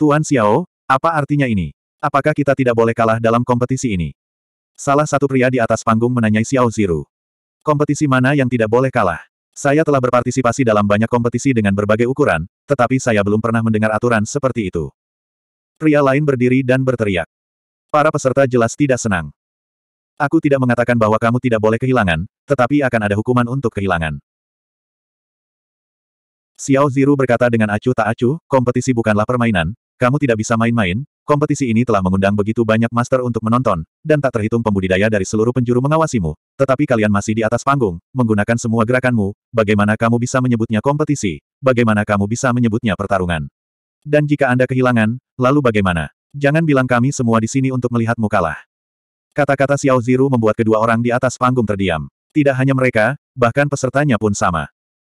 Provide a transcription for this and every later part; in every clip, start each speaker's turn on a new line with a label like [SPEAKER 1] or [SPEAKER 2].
[SPEAKER 1] Tuan Xiao, apa artinya ini? Apakah kita tidak boleh kalah dalam kompetisi ini? Salah satu pria di atas panggung menanyai Xiao Ziru. Kompetisi mana yang tidak boleh kalah? Saya telah berpartisipasi dalam banyak kompetisi dengan berbagai ukuran, tetapi saya belum pernah mendengar aturan seperti itu. Pria lain berdiri dan berteriak. Para peserta jelas tidak senang. Aku tidak mengatakan bahwa kamu tidak boleh kehilangan, tetapi akan ada hukuman untuk kehilangan. Xiao Ziru berkata dengan acuh tak acuh, kompetisi bukanlah permainan, kamu tidak bisa main-main, kompetisi ini telah mengundang begitu banyak master untuk menonton, dan tak terhitung pembudidaya dari seluruh penjuru mengawasimu, tetapi kalian masih di atas panggung, menggunakan semua gerakanmu, bagaimana kamu bisa menyebutnya kompetisi, bagaimana kamu bisa menyebutnya pertarungan. Dan jika Anda kehilangan, lalu bagaimana? Jangan bilang kami semua di sini untuk melihatmu kalah. Kata-kata Xiao Ziru membuat kedua orang di atas panggung terdiam. Tidak hanya mereka, bahkan pesertanya pun sama.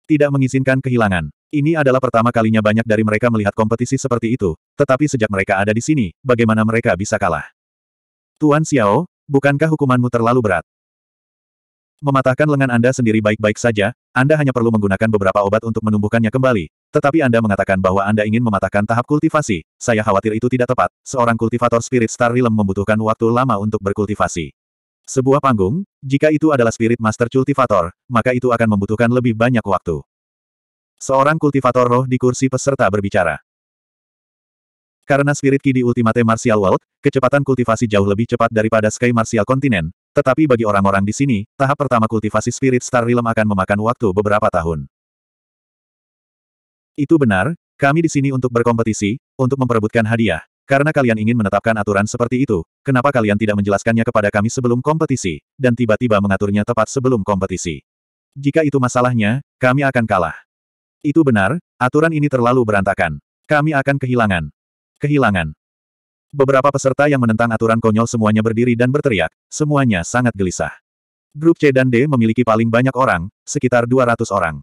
[SPEAKER 1] Tidak mengizinkan kehilangan. Ini adalah pertama kalinya banyak dari mereka melihat kompetisi seperti itu, tetapi sejak mereka ada di sini, bagaimana mereka bisa kalah? Tuan Xiao, bukankah hukumanmu terlalu berat? Mematahkan lengan Anda sendiri baik-baik saja, Anda hanya perlu menggunakan beberapa obat untuk menumbuhkannya kembali, tetapi Anda mengatakan bahwa Anda ingin mematahkan tahap kultivasi, saya khawatir itu tidak tepat, seorang kultivator Spirit Star Realm membutuhkan waktu lama untuk berkultivasi. Sebuah panggung, jika itu adalah Spirit Master kultivator, maka itu akan membutuhkan lebih banyak waktu. Seorang kultivator roh di kursi peserta berbicara. Karena Spirit Ki di Ultimate Martial World, kecepatan kultivasi jauh lebih cepat daripada Sky Martial Continent, tetapi bagi orang-orang di sini, tahap pertama kultivasi Spirit Star Realm akan memakan waktu beberapa tahun. Itu benar, kami di sini untuk berkompetisi, untuk memperebutkan hadiah. Karena kalian ingin menetapkan aturan seperti itu, kenapa kalian tidak menjelaskannya kepada kami sebelum kompetisi, dan tiba-tiba mengaturnya tepat sebelum kompetisi? Jika itu masalahnya, kami akan kalah. Itu benar, aturan ini terlalu berantakan. Kami akan kehilangan. Kehilangan. Beberapa peserta yang menentang aturan konyol semuanya berdiri dan berteriak, semuanya sangat gelisah. Grup C dan D memiliki paling banyak orang, sekitar 200 orang.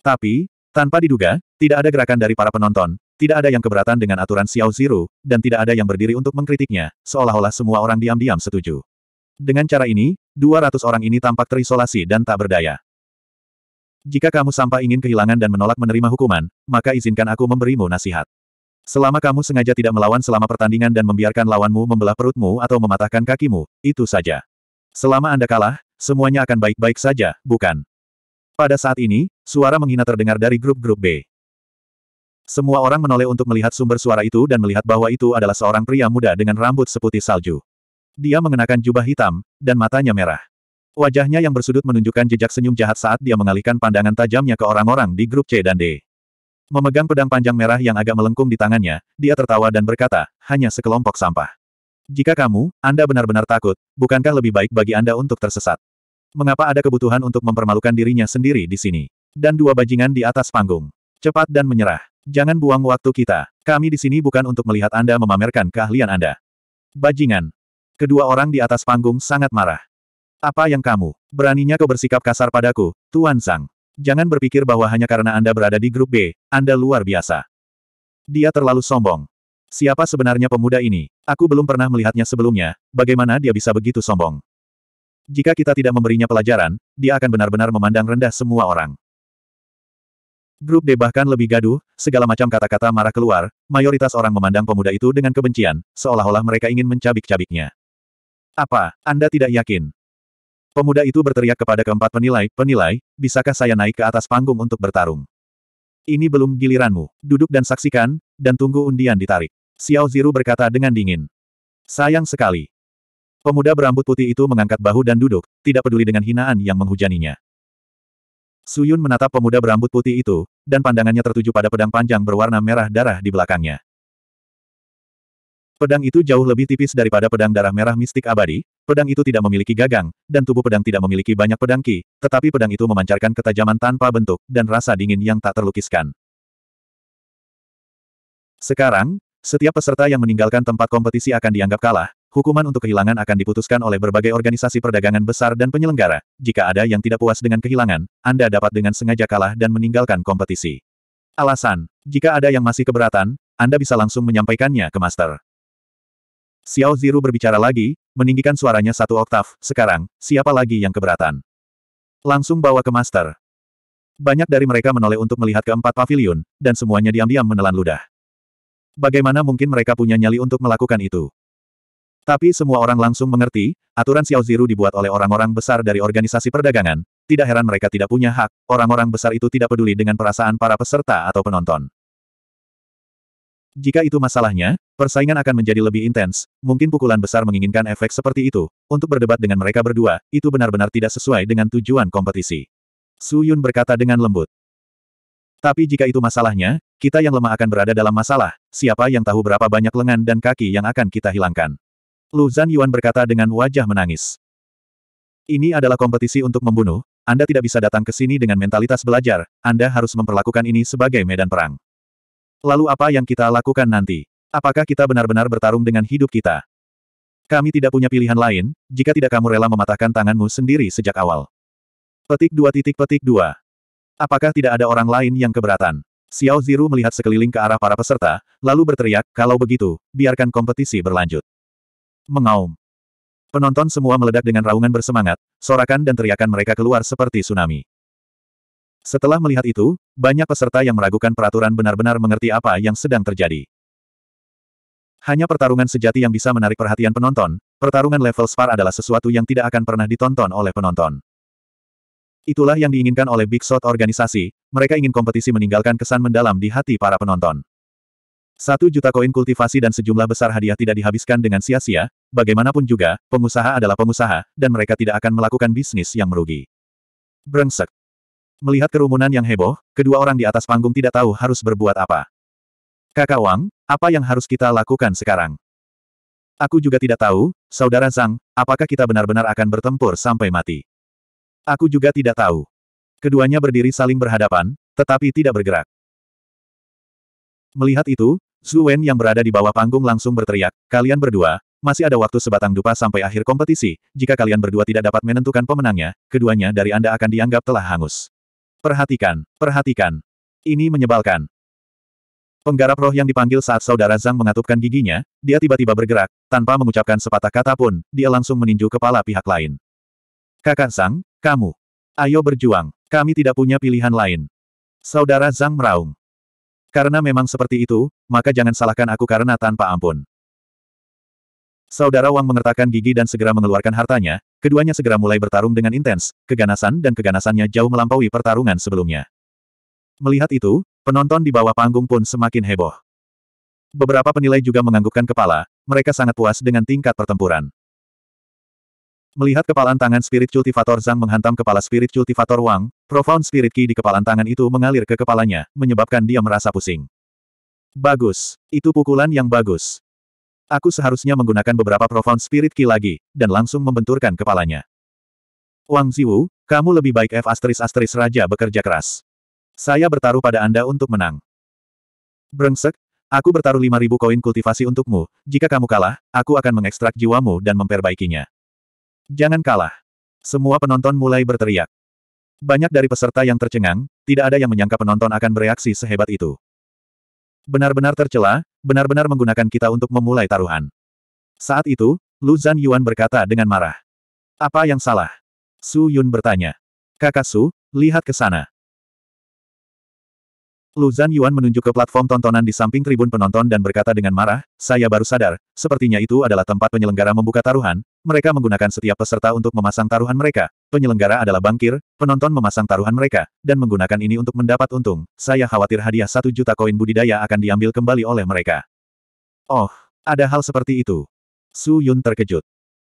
[SPEAKER 1] Tapi, tanpa diduga, tidak ada gerakan dari para penonton, tidak ada yang keberatan dengan aturan Xiao Ziru dan tidak ada yang berdiri untuk mengkritiknya, seolah-olah semua orang diam-diam setuju. Dengan cara ini, 200 orang ini tampak terisolasi dan tak berdaya. Jika kamu sampai ingin kehilangan dan menolak menerima hukuman, maka izinkan aku memberimu nasihat. Selama kamu sengaja tidak melawan selama pertandingan dan membiarkan lawanmu membelah perutmu atau mematahkan kakimu, itu saja. Selama Anda kalah, semuanya akan baik-baik saja, bukan? Pada saat ini, suara menghina terdengar dari grup-grup B. Semua orang menoleh untuk melihat sumber suara itu dan melihat bahwa itu adalah seorang pria muda dengan rambut seputih salju. Dia mengenakan jubah hitam, dan matanya merah. Wajahnya yang bersudut menunjukkan jejak senyum jahat saat dia mengalihkan pandangan tajamnya ke orang-orang di grup C dan D. Memegang pedang panjang merah yang agak melengkung di tangannya, dia tertawa dan berkata, hanya sekelompok sampah. Jika kamu, Anda benar-benar takut, bukankah lebih baik bagi Anda untuk tersesat? Mengapa ada kebutuhan untuk mempermalukan dirinya sendiri di sini? Dan dua bajingan di atas panggung. Cepat dan menyerah. Jangan buang waktu kita. Kami di sini bukan untuk melihat Anda memamerkan keahlian Anda. Bajingan. Kedua orang di atas panggung sangat marah. Apa yang kamu? Beraninya kau bersikap kasar padaku, Tuan Sang. Jangan berpikir bahwa hanya karena Anda berada di grup B, Anda luar biasa. Dia terlalu sombong. Siapa sebenarnya pemuda ini? Aku belum pernah melihatnya sebelumnya, bagaimana dia bisa begitu sombong? Jika kita tidak memberinya pelajaran, dia akan benar-benar memandang rendah semua orang. Grup D bahkan lebih gaduh, segala macam kata-kata marah keluar, mayoritas orang memandang pemuda itu dengan kebencian, seolah-olah mereka ingin mencabik-cabiknya. Apa, Anda tidak yakin? Pemuda itu berteriak kepada keempat penilai, penilai, bisakah saya naik ke atas panggung untuk bertarung? Ini belum giliranmu. Duduk dan saksikan, dan tunggu undian ditarik. Xiao Ziru berkata dengan dingin. Sayang sekali. Pemuda berambut putih itu mengangkat bahu dan duduk, tidak peduli dengan hinaan yang menghujaninya. Suyun menatap pemuda berambut putih itu, dan pandangannya tertuju pada pedang panjang berwarna merah darah di belakangnya. Pedang itu jauh lebih tipis daripada pedang darah merah mistik abadi, pedang itu tidak memiliki gagang, dan tubuh pedang tidak memiliki banyak pedang ki, tetapi pedang itu memancarkan ketajaman tanpa bentuk, dan rasa dingin yang tak terlukiskan. Sekarang, setiap peserta yang meninggalkan tempat kompetisi akan dianggap kalah, hukuman untuk kehilangan akan diputuskan oleh berbagai organisasi perdagangan besar dan penyelenggara. Jika ada yang tidak puas dengan kehilangan, Anda dapat dengan sengaja kalah dan meninggalkan kompetisi. Alasan, jika ada yang masih keberatan, Anda bisa langsung menyampaikannya ke master. Xiao Ziru berbicara lagi, meninggikan suaranya satu oktav, sekarang, siapa lagi yang keberatan? Langsung bawa ke master. Banyak dari mereka menoleh untuk melihat keempat pavilion, dan semuanya diam-diam menelan ludah. Bagaimana mungkin mereka punya nyali untuk melakukan itu? Tapi semua orang langsung mengerti, aturan Xiao Ziru dibuat oleh orang-orang besar dari organisasi perdagangan, tidak heran mereka tidak punya hak, orang-orang besar itu tidak peduli dengan perasaan para peserta atau penonton. Jika itu masalahnya, persaingan akan menjadi lebih intens, mungkin pukulan besar menginginkan efek seperti itu, untuk berdebat dengan mereka berdua, itu benar-benar tidak sesuai dengan tujuan kompetisi. Su Yun berkata dengan lembut. Tapi jika itu masalahnya, kita yang lemah akan berada dalam masalah, siapa yang tahu berapa banyak lengan dan kaki yang akan kita hilangkan. Lu Zan Yuan berkata dengan wajah menangis. Ini adalah kompetisi untuk membunuh, Anda tidak bisa datang ke sini dengan mentalitas belajar, Anda harus memperlakukan ini sebagai medan perang. Lalu apa yang kita lakukan nanti? Apakah kita benar-benar bertarung dengan hidup kita? Kami tidak punya pilihan lain, jika tidak kamu rela mematahkan tanganmu sendiri sejak awal. Petik dua titik petik dua. Apakah tidak ada orang lain yang keberatan? Xiao Ziru melihat sekeliling ke arah para peserta, lalu berteriak, kalau begitu, biarkan kompetisi berlanjut. Mengaum. Penonton semua meledak dengan raungan bersemangat, sorakan dan teriakan mereka keluar seperti tsunami. Setelah melihat itu, banyak peserta yang meragukan peraturan benar-benar mengerti apa yang sedang terjadi. Hanya pertarungan sejati yang bisa menarik perhatian penonton, pertarungan level spar adalah sesuatu yang tidak akan pernah ditonton oleh penonton. Itulah yang diinginkan oleh Big Shot organisasi, mereka ingin kompetisi meninggalkan kesan mendalam di hati para penonton. Satu juta koin kultivasi dan sejumlah besar hadiah tidak dihabiskan dengan sia-sia, bagaimanapun juga, pengusaha adalah pengusaha, dan mereka tidak akan melakukan bisnis yang merugi. Brengsek. Melihat kerumunan yang heboh, kedua orang di atas panggung tidak tahu harus berbuat apa. Kakak Wang, apa yang harus kita lakukan sekarang? Aku juga tidak tahu, Saudara Zhang, apakah kita benar-benar akan bertempur sampai mati? Aku juga tidak tahu. Keduanya berdiri saling berhadapan, tetapi tidak bergerak. Melihat itu, Zhu Wen yang berada di bawah panggung langsung berteriak, kalian berdua, masih ada waktu sebatang dupa sampai akhir kompetisi, jika kalian berdua tidak dapat menentukan pemenangnya, keduanya dari Anda akan dianggap telah hangus. Perhatikan, perhatikan. Ini menyebalkan. Penggarap roh yang dipanggil saat saudara Zhang mengatupkan giginya, dia tiba-tiba bergerak, tanpa mengucapkan sepatah kata pun, dia langsung meninju kepala pihak lain. Kakak Zhang, kamu. Ayo berjuang, kami tidak punya pilihan lain. Saudara Zhang meraung. Karena memang seperti itu, maka jangan salahkan aku karena tanpa ampun. Saudara Wang mengertakkan gigi dan segera mengeluarkan hartanya, keduanya segera mulai bertarung dengan intens, keganasan dan keganasannya jauh melampaui pertarungan sebelumnya. Melihat itu, penonton di bawah panggung pun semakin heboh. Beberapa penilai juga menganggukkan kepala, mereka sangat puas dengan tingkat pertempuran. Melihat kepalan tangan Spirit Cultivator Zhang menghantam kepala Spirit Cultivator Wang, Profound Spirit Ki di kepalan tangan itu mengalir ke kepalanya, menyebabkan dia merasa pusing. Bagus. Itu pukulan yang bagus. Aku seharusnya menggunakan beberapa profound spirit key lagi, dan langsung membenturkan kepalanya. Wang Ziwu, kamu lebih baik F asteris asteris raja bekerja keras. Saya bertaruh pada Anda untuk menang. Brengsek, aku bertaruh 5000 koin kultivasi untukmu, jika kamu kalah, aku akan mengekstrak jiwamu dan memperbaikinya. Jangan kalah. Semua penonton mulai berteriak. Banyak dari peserta yang tercengang, tidak ada yang menyangka penonton akan bereaksi sehebat itu. Benar-benar tercela, benar-benar menggunakan kita untuk memulai taruhan. Saat itu, Lu Zhan Yuan berkata dengan marah. Apa yang salah? Su Yun bertanya. Kakak Su, lihat ke sana. Lu Zhan Yuan menunjuk ke platform tontonan di samping tribun penonton dan berkata dengan marah, saya baru sadar, sepertinya itu adalah tempat penyelenggara membuka taruhan, mereka menggunakan setiap peserta untuk memasang taruhan mereka, Penyelenggara adalah bangkir, penonton memasang taruhan mereka, dan menggunakan ini untuk mendapat untung. Saya khawatir hadiah satu juta koin budidaya akan diambil kembali oleh mereka. Oh, ada hal seperti itu. Su Yun terkejut.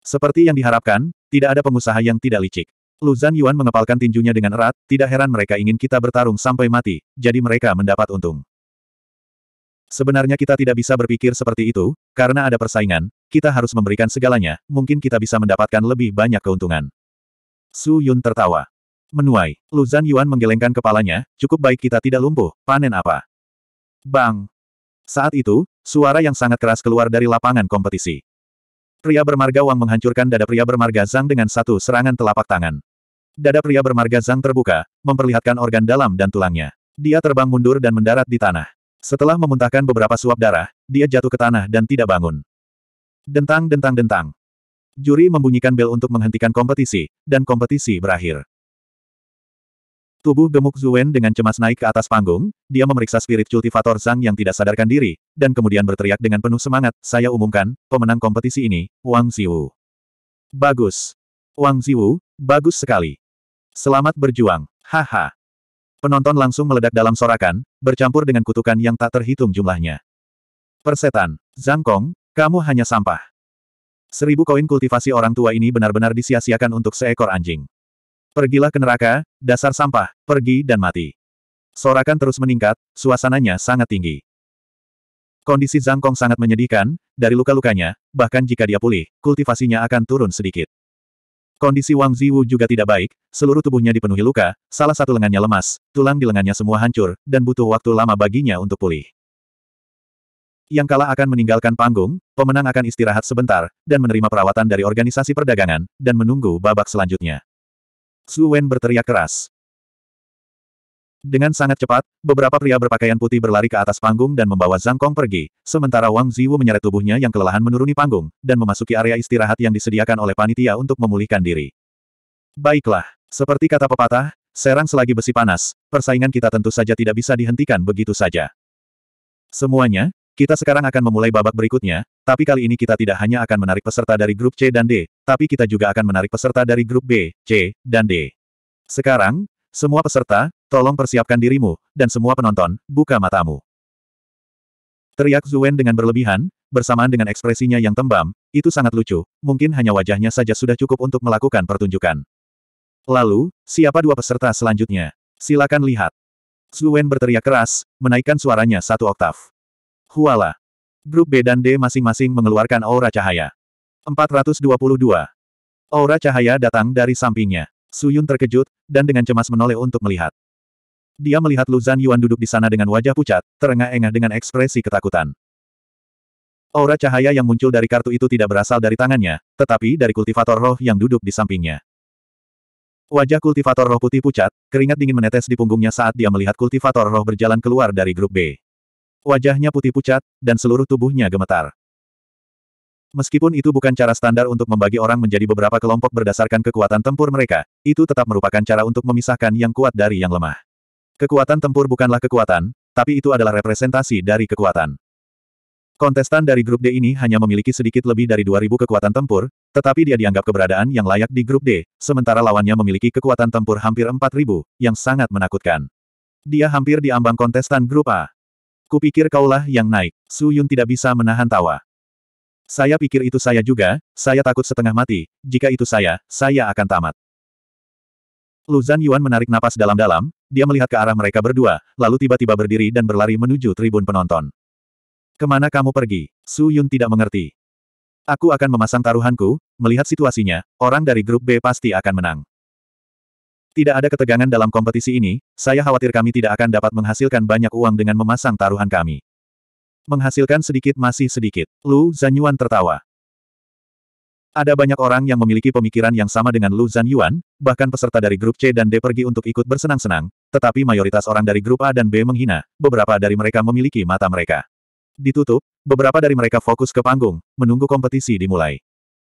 [SPEAKER 1] Seperti yang diharapkan, tidak ada pengusaha yang tidak licik. Lu Zhan Yuan mengepalkan tinjunya dengan erat, tidak heran mereka ingin kita bertarung sampai mati, jadi mereka mendapat untung. Sebenarnya kita tidak bisa berpikir seperti itu, karena ada persaingan, kita harus memberikan segalanya, mungkin kita bisa mendapatkan lebih banyak keuntungan. Su Yun tertawa. Menuai, Lu Yuan menggelengkan kepalanya, cukup baik kita tidak lumpuh, panen apa? Bang! Saat itu, suara yang sangat keras keluar dari lapangan kompetisi. Pria bermarga Wang menghancurkan dada pria bermarga Zhang dengan satu serangan telapak tangan. Dada pria bermarga Zhang terbuka, memperlihatkan organ dalam dan tulangnya. Dia terbang mundur dan mendarat di tanah. Setelah memuntahkan beberapa suap darah, dia jatuh ke tanah dan tidak bangun. Dentang dentang dentang. Juri membunyikan bel untuk menghentikan kompetisi, dan kompetisi berakhir. Tubuh gemuk Zuen dengan cemas naik ke atas panggung, dia memeriksa spirit cultivator Zhang yang tidak sadarkan diri, dan kemudian berteriak dengan penuh semangat, saya umumkan, pemenang kompetisi ini, Wang Ziwu. Bagus. Wang Ziwu, bagus sekali. Selamat berjuang. Haha. Penonton langsung meledak dalam sorakan, bercampur dengan kutukan yang tak terhitung jumlahnya. Persetan, Zhang Kong, kamu hanya sampah. Seribu koin kultivasi orang tua ini benar-benar disia-siakan untuk seekor anjing. Pergilah ke neraka, dasar sampah, pergi dan mati. Sorakan terus meningkat, suasananya sangat tinggi. Kondisi Zhang Kong sangat menyedihkan, dari luka-lukanya, bahkan jika dia pulih, kultivasinya akan turun sedikit. Kondisi Wang Ziwu juga tidak baik, seluruh tubuhnya dipenuhi luka, salah satu lengannya lemas, tulang di lengannya semua hancur, dan butuh waktu lama baginya untuk pulih. Yang kalah akan meninggalkan panggung, pemenang akan istirahat sebentar, dan menerima perawatan dari organisasi perdagangan, dan menunggu babak selanjutnya. Su Wen berteriak keras. Dengan sangat cepat, beberapa pria berpakaian putih berlari ke atas panggung dan membawa Zhang Kong pergi, sementara Wang Ziwu menyeret tubuhnya yang kelelahan menuruni panggung, dan memasuki area istirahat yang disediakan oleh panitia untuk memulihkan diri. Baiklah, seperti kata pepatah, serang selagi besi panas, persaingan kita tentu saja tidak bisa dihentikan begitu saja. Semuanya, kita sekarang akan memulai babak berikutnya, tapi kali ini kita tidak hanya akan menarik peserta dari grup C dan D, tapi kita juga akan menarik peserta dari grup B, C, dan D. Sekarang, semua peserta, tolong persiapkan dirimu, dan semua penonton, buka matamu. Teriak Zuen dengan berlebihan, bersamaan dengan ekspresinya yang tembam, itu sangat lucu, mungkin hanya wajahnya saja sudah cukup untuk melakukan pertunjukan. Lalu, siapa dua peserta selanjutnya? Silakan lihat. Zuen berteriak keras, menaikkan suaranya satu oktav. Huala. Grup B dan D masing-masing mengeluarkan aura cahaya. 422. Aura cahaya datang dari sampingnya. Suyun terkejut, dan dengan cemas menoleh untuk melihat. Dia melihat Luzan Yuan duduk di sana dengan wajah pucat, terengah-engah dengan ekspresi ketakutan. Aura cahaya yang muncul dari kartu itu tidak berasal dari tangannya, tetapi dari kultivator roh yang duduk di sampingnya. Wajah kultivator roh putih pucat, keringat dingin menetes di punggungnya saat dia melihat kultivator roh berjalan keluar dari grup B. Wajahnya putih pucat, dan seluruh tubuhnya gemetar. Meskipun itu bukan cara standar untuk membagi orang menjadi beberapa kelompok berdasarkan kekuatan tempur mereka, itu tetap merupakan cara untuk memisahkan yang kuat dari yang lemah. Kekuatan tempur bukanlah kekuatan, tapi itu adalah representasi dari kekuatan. Kontestan dari grup D ini hanya memiliki sedikit lebih dari 2000 kekuatan tempur, tetapi dia dianggap keberadaan yang layak di grup D, sementara lawannya memiliki kekuatan tempur hampir 4000, yang sangat menakutkan. Dia hampir diambang kontestan grup A. Kupikir kaulah yang naik. Su Yun tidak bisa menahan tawa. Saya pikir itu saya juga, saya takut setengah mati, jika itu saya, saya akan tamat. Lu Zan Yuan menarik napas dalam-dalam, dia melihat ke arah mereka berdua, lalu tiba-tiba berdiri dan berlari menuju tribun penonton. Kemana kamu pergi? Su Yun tidak mengerti. Aku akan memasang taruhanku, melihat situasinya, orang dari grup B pasti akan menang. Tidak ada ketegangan dalam kompetisi ini, saya khawatir kami tidak akan dapat menghasilkan banyak uang dengan memasang taruhan kami. Menghasilkan sedikit masih sedikit. Lu Zanyuan tertawa. Ada banyak orang yang memiliki pemikiran yang sama dengan Lu Zanyuan, bahkan peserta dari grup C dan D pergi untuk ikut bersenang-senang, tetapi mayoritas orang dari grup A dan B menghina, beberapa dari mereka memiliki mata mereka. Ditutup, beberapa dari mereka fokus ke panggung, menunggu kompetisi dimulai.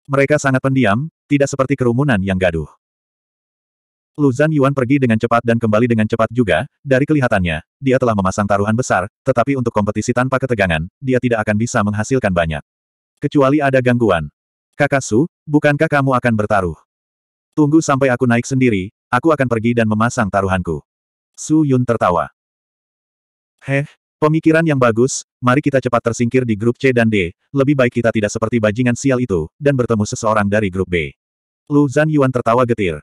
[SPEAKER 1] Mereka sangat pendiam, tidak seperti kerumunan yang gaduh. Lu Zhan Yuan pergi dengan cepat dan kembali dengan cepat juga, dari kelihatannya, dia telah memasang taruhan besar, tetapi untuk kompetisi tanpa ketegangan, dia tidak akan bisa menghasilkan banyak. Kecuali ada gangguan. Kakak Su, bukankah kamu akan bertaruh? Tunggu sampai aku naik sendiri, aku akan pergi dan memasang taruhanku. Su Yun tertawa. Heh, Pemikiran yang bagus, mari kita cepat tersingkir di grup C dan D, lebih baik kita tidak seperti bajingan sial itu, dan bertemu seseorang dari grup B. Lu Zhan Yuan tertawa getir.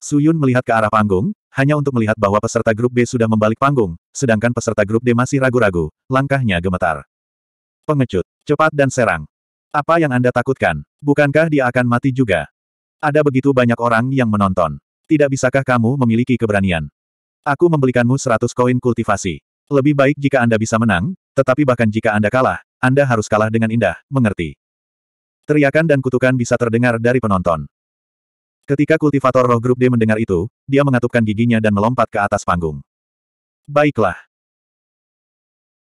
[SPEAKER 1] Suyun melihat ke arah panggung, hanya untuk melihat bahwa peserta grup B sudah membalik panggung, sedangkan peserta grup D masih ragu-ragu, langkahnya gemetar. Pengecut, cepat dan serang. Apa yang Anda takutkan? Bukankah dia akan mati juga? Ada begitu banyak orang yang menonton. Tidak bisakah kamu memiliki keberanian? Aku membelikanmu 100 koin kultivasi. Lebih baik jika Anda bisa menang, tetapi bahkan jika Anda kalah, Anda harus kalah dengan indah, mengerti? Teriakan dan kutukan bisa terdengar dari penonton. Ketika kultivator roh grup D mendengar itu, dia mengatupkan giginya dan melompat ke atas panggung. Baiklah.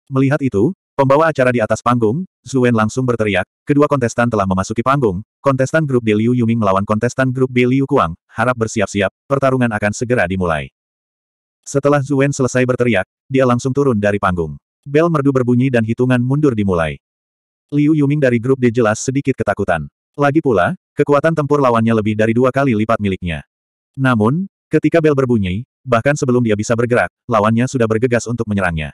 [SPEAKER 1] Melihat itu, pembawa acara di atas panggung, Zuen langsung berteriak, kedua kontestan telah memasuki panggung, kontestan grup D Liu Yuming melawan kontestan grup B Liu Kuang, harap bersiap-siap, pertarungan akan segera dimulai. Setelah Zuen selesai berteriak, dia langsung turun dari panggung. Bel merdu berbunyi dan hitungan mundur dimulai. Liu Yuming dari grup D jelas sedikit ketakutan. Lagi pula, Kekuatan tempur lawannya lebih dari dua kali lipat miliknya. Namun, ketika bel berbunyi, bahkan sebelum dia bisa bergerak, lawannya sudah bergegas untuk menyerangnya.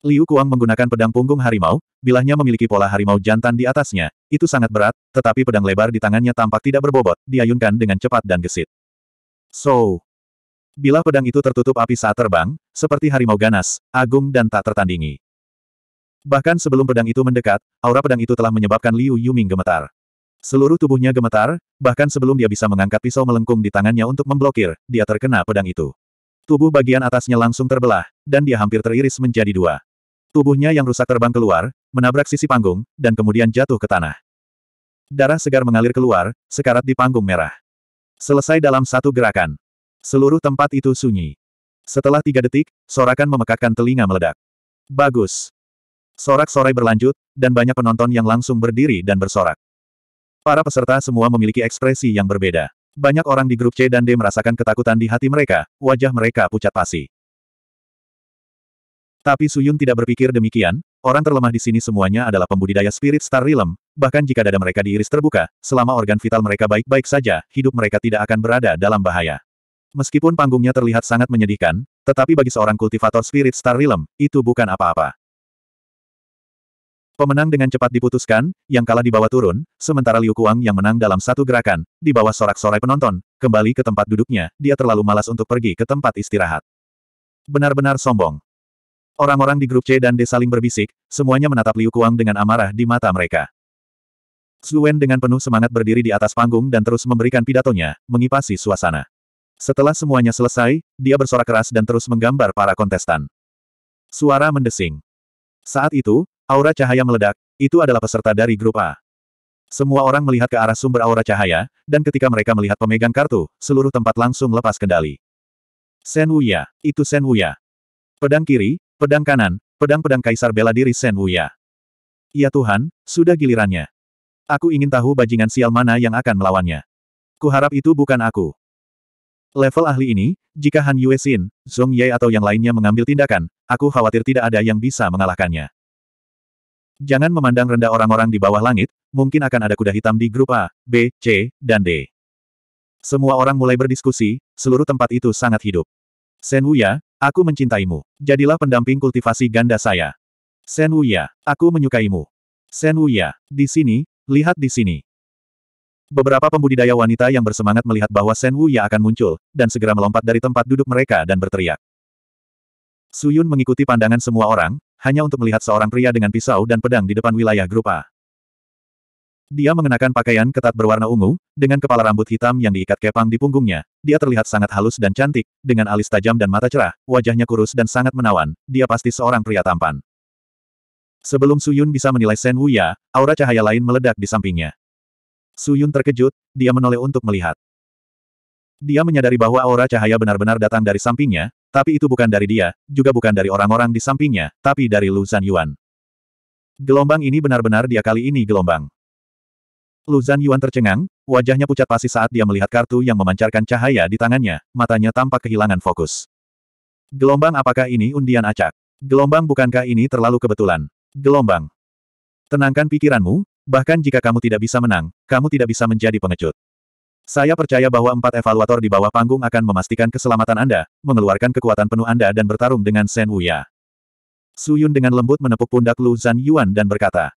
[SPEAKER 1] Liu Kuang menggunakan pedang punggung harimau, bilahnya memiliki pola harimau jantan di atasnya, itu sangat berat, tetapi pedang lebar di tangannya tampak tidak berbobot, diayunkan dengan cepat dan gesit. So, bilah pedang itu tertutup api saat terbang, seperti harimau ganas, agung dan tak tertandingi. Bahkan sebelum pedang itu mendekat, aura pedang itu telah menyebabkan Liu Yuming gemetar. Seluruh tubuhnya gemetar, bahkan sebelum dia bisa mengangkat pisau melengkung di tangannya untuk memblokir, dia terkena pedang itu. Tubuh bagian atasnya langsung terbelah, dan dia hampir teriris menjadi dua. Tubuhnya yang rusak terbang keluar, menabrak sisi panggung, dan kemudian jatuh ke tanah. Darah segar mengalir keluar, sekarat di panggung merah. Selesai dalam satu gerakan. Seluruh tempat itu sunyi. Setelah tiga detik, sorakan memekakkan telinga meledak. Bagus. Sorak-sorai berlanjut, dan banyak penonton yang langsung berdiri dan bersorak. Para peserta semua memiliki ekspresi yang berbeda. Banyak orang di grup C dan D merasakan ketakutan di hati mereka, wajah mereka pucat pasi. Tapi Suyun tidak berpikir demikian, orang terlemah di sini semuanya adalah pembudidaya spirit star realm, bahkan jika dada mereka diiris terbuka, selama organ vital mereka baik-baik saja, hidup mereka tidak akan berada dalam bahaya. Meskipun panggungnya terlihat sangat menyedihkan, tetapi bagi seorang kultivator spirit star realm, itu bukan apa-apa. Pemenang dengan cepat diputuskan, yang kalah dibawa turun, sementara Liu Kuang yang menang dalam satu gerakan, di bawah sorak-sorai penonton, kembali ke tempat duduknya, dia terlalu malas untuk pergi ke tempat istirahat. Benar-benar sombong. Orang-orang di grup C dan D saling berbisik, semuanya menatap Liu Kuang dengan amarah di mata mereka. Wen dengan penuh semangat berdiri di atas panggung dan terus memberikan pidatonya, mengipasi suasana. Setelah semuanya selesai, dia bersorak keras dan terus menggambar para kontestan. Suara mendesing. Saat itu, Aura cahaya meledak, itu adalah peserta dari grup A. Semua orang melihat ke arah sumber aura cahaya, dan ketika mereka melihat pemegang kartu, seluruh tempat langsung lepas kendali. Sen Wuya, itu Sen Wuya. Pedang kiri, pedang kanan, pedang-pedang kaisar bela diri Sen Wuya. Ya Tuhan, sudah gilirannya. Aku ingin tahu bajingan sial mana yang akan melawannya. Kuharap itu bukan aku. Level ahli ini, jika Han Yue Xin, Zhong Ye atau yang lainnya mengambil tindakan, aku khawatir tidak ada yang bisa mengalahkannya. Jangan memandang rendah orang-orang di bawah langit, mungkin akan ada kuda hitam di grup A, B, C, dan D. Semua orang mulai berdiskusi, seluruh tempat itu sangat hidup. Sen Wuya, aku mencintaimu. Jadilah pendamping kultivasi ganda saya. Sen Wuya, aku menyukaimu. Sen Wuya, di sini, lihat di sini. Beberapa pembudidaya wanita yang bersemangat melihat bahwa Sen Wuya akan muncul, dan segera melompat dari tempat duduk mereka dan berteriak. Suyun mengikuti pandangan semua orang, hanya untuk melihat seorang pria dengan pisau dan pedang di depan wilayah grupa. Dia mengenakan pakaian ketat berwarna ungu, dengan kepala rambut hitam yang diikat kepang di punggungnya. Dia terlihat sangat halus dan cantik, dengan alis tajam dan mata cerah, wajahnya kurus dan sangat menawan, dia pasti seorang pria tampan. Sebelum Suyun bisa menilai Sen Wuya, aura cahaya lain meledak di sampingnya. Suyun terkejut, dia menoleh untuk melihat. Dia menyadari bahwa aura cahaya benar-benar datang dari sampingnya, tapi itu bukan dari dia, juga bukan dari orang-orang di sampingnya, tapi dari Lu Zhan Yuan. Gelombang ini benar-benar dia kali ini gelombang. Lu Zhan Yuan tercengang, wajahnya pucat pasi saat dia melihat kartu yang memancarkan cahaya di tangannya, matanya tampak kehilangan fokus. Gelombang apakah ini undian acak? Gelombang bukankah ini terlalu kebetulan? Gelombang. Tenangkan pikiranmu, bahkan jika kamu tidak bisa menang, kamu tidak bisa menjadi pengecut. Saya percaya bahwa empat evaluator di bawah panggung akan memastikan keselamatan Anda, mengeluarkan kekuatan penuh Anda dan bertarung dengan Shen Wuya. Su Yun dengan lembut menepuk pundak Lu Zhan Yuan dan berkata,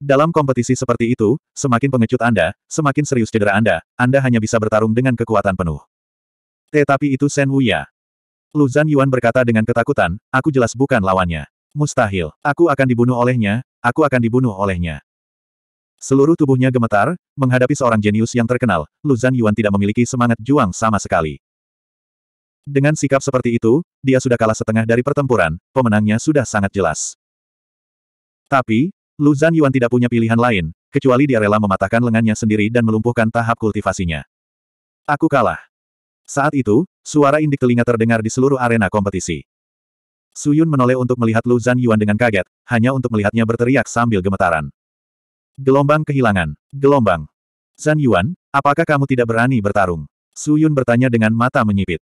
[SPEAKER 1] Dalam kompetisi seperti itu, semakin pengecut Anda, semakin serius cedera Anda, Anda hanya bisa bertarung dengan kekuatan penuh. Tetapi itu Shen Wuya. Lu Zhan Yuan berkata dengan ketakutan, aku jelas bukan lawannya. Mustahil, aku akan dibunuh olehnya, aku akan dibunuh olehnya. Seluruh tubuhnya gemetar, menghadapi seorang jenius yang terkenal, Luzan Yuan tidak memiliki semangat juang sama sekali. Dengan sikap seperti itu, dia sudah kalah setengah dari pertempuran, pemenangnya sudah sangat jelas. Tapi, Luzan Yuan tidak punya pilihan lain, kecuali dia rela mematahkan lengannya sendiri dan melumpuhkan tahap kultivasinya. Aku kalah. Saat itu, suara indik telinga terdengar di seluruh arena kompetisi. Suyun menoleh untuk melihat Luzan Yuan dengan kaget, hanya untuk melihatnya berteriak sambil gemetaran. Gelombang kehilangan. Gelombang. Zan Yuan, apakah kamu tidak berani bertarung? Su Yun bertanya dengan mata menyipit.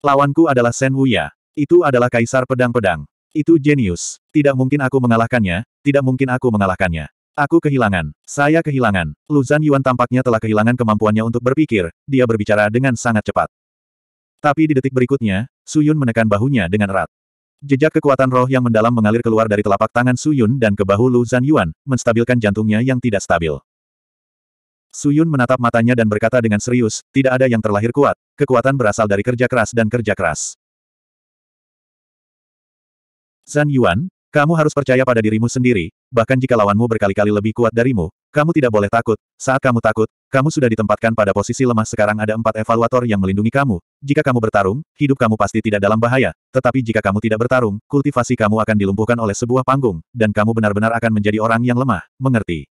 [SPEAKER 1] Lawanku adalah Sen Wuya. Itu adalah kaisar pedang-pedang. Itu jenius. Tidak mungkin aku mengalahkannya, tidak mungkin aku mengalahkannya. Aku kehilangan. Saya kehilangan. Lu Zan Yuan tampaknya telah kehilangan kemampuannya untuk berpikir, dia berbicara dengan sangat cepat. Tapi di detik berikutnya, Su Yun menekan bahunya dengan erat. Jejak kekuatan roh yang mendalam mengalir keluar dari telapak tangan Su Yun dan ke bahu Lu Zan Yuan, menstabilkan jantungnya yang tidak stabil. Su Yun menatap matanya dan berkata dengan serius, tidak ada yang terlahir kuat, kekuatan berasal dari kerja keras dan kerja keras. Zan Yuan, kamu harus percaya pada dirimu sendiri, bahkan jika lawanmu berkali-kali lebih kuat darimu, kamu tidak boleh takut. Saat kamu takut, kamu sudah ditempatkan pada posisi lemah sekarang ada empat evaluator yang melindungi kamu. Jika kamu bertarung, hidup kamu pasti tidak dalam bahaya. Tetapi jika kamu tidak bertarung, kultivasi kamu akan dilumpuhkan oleh sebuah panggung, dan kamu benar-benar akan menjadi orang yang lemah. Mengerti?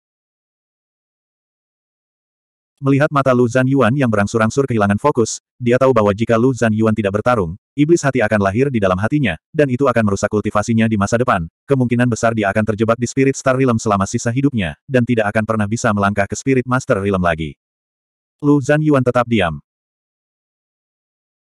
[SPEAKER 1] Melihat mata Lu Zhan Yuan yang berangsur-angsur kehilangan fokus, dia tahu bahwa jika Lu Zhan Yuan tidak bertarung, iblis hati akan lahir di dalam hatinya, dan itu akan merusak kultivasinya di masa depan. Kemungkinan besar dia akan terjebak di Spirit Star Realm selama sisa hidupnya, dan tidak akan pernah bisa melangkah ke Spirit Master Realm lagi. Lu Zhan Yuan tetap diam.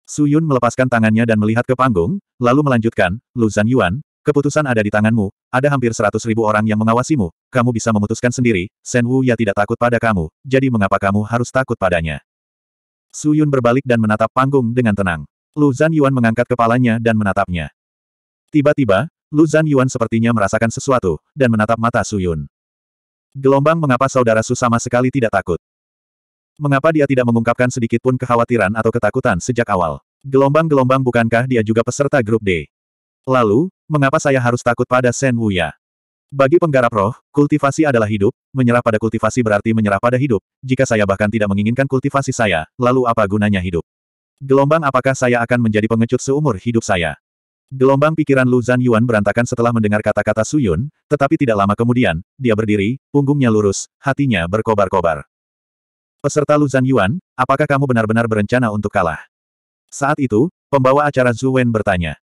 [SPEAKER 1] Su Yun melepaskan tangannya dan melihat ke panggung, lalu melanjutkan, Lu Zhan Yuan, Keputusan ada di tanganmu, ada hampir seratus ribu orang yang mengawasimu, kamu bisa memutuskan sendiri, Shen Wu ya tidak takut pada kamu, jadi mengapa kamu harus takut padanya? Su Yun berbalik dan menatap panggung dengan tenang. Lu Zan Yuan mengangkat kepalanya dan menatapnya. Tiba-tiba, Lu Zan Yuan sepertinya merasakan sesuatu, dan menatap mata Su Yun. Gelombang mengapa saudara Su sama sekali tidak takut. Mengapa dia tidak mengungkapkan sedikitpun kekhawatiran atau ketakutan sejak awal? Gelombang-gelombang bukankah dia juga peserta grup D? Lalu, mengapa saya harus takut pada Sen Wuya? Bagi penggarap roh, kultivasi adalah hidup, menyerah pada kultivasi berarti menyerah pada hidup, jika saya bahkan tidak menginginkan kultivasi saya, lalu apa gunanya hidup? Gelombang apakah saya akan menjadi pengecut seumur hidup saya? Gelombang pikiran Lu Zan Yuan berantakan setelah mendengar kata-kata Su Yun, tetapi tidak lama kemudian, dia berdiri, punggungnya lurus, hatinya berkobar-kobar. Peserta Lu Zan Yuan, apakah kamu benar-benar berencana untuk kalah? Saat itu, pembawa acara Zhu Wen bertanya.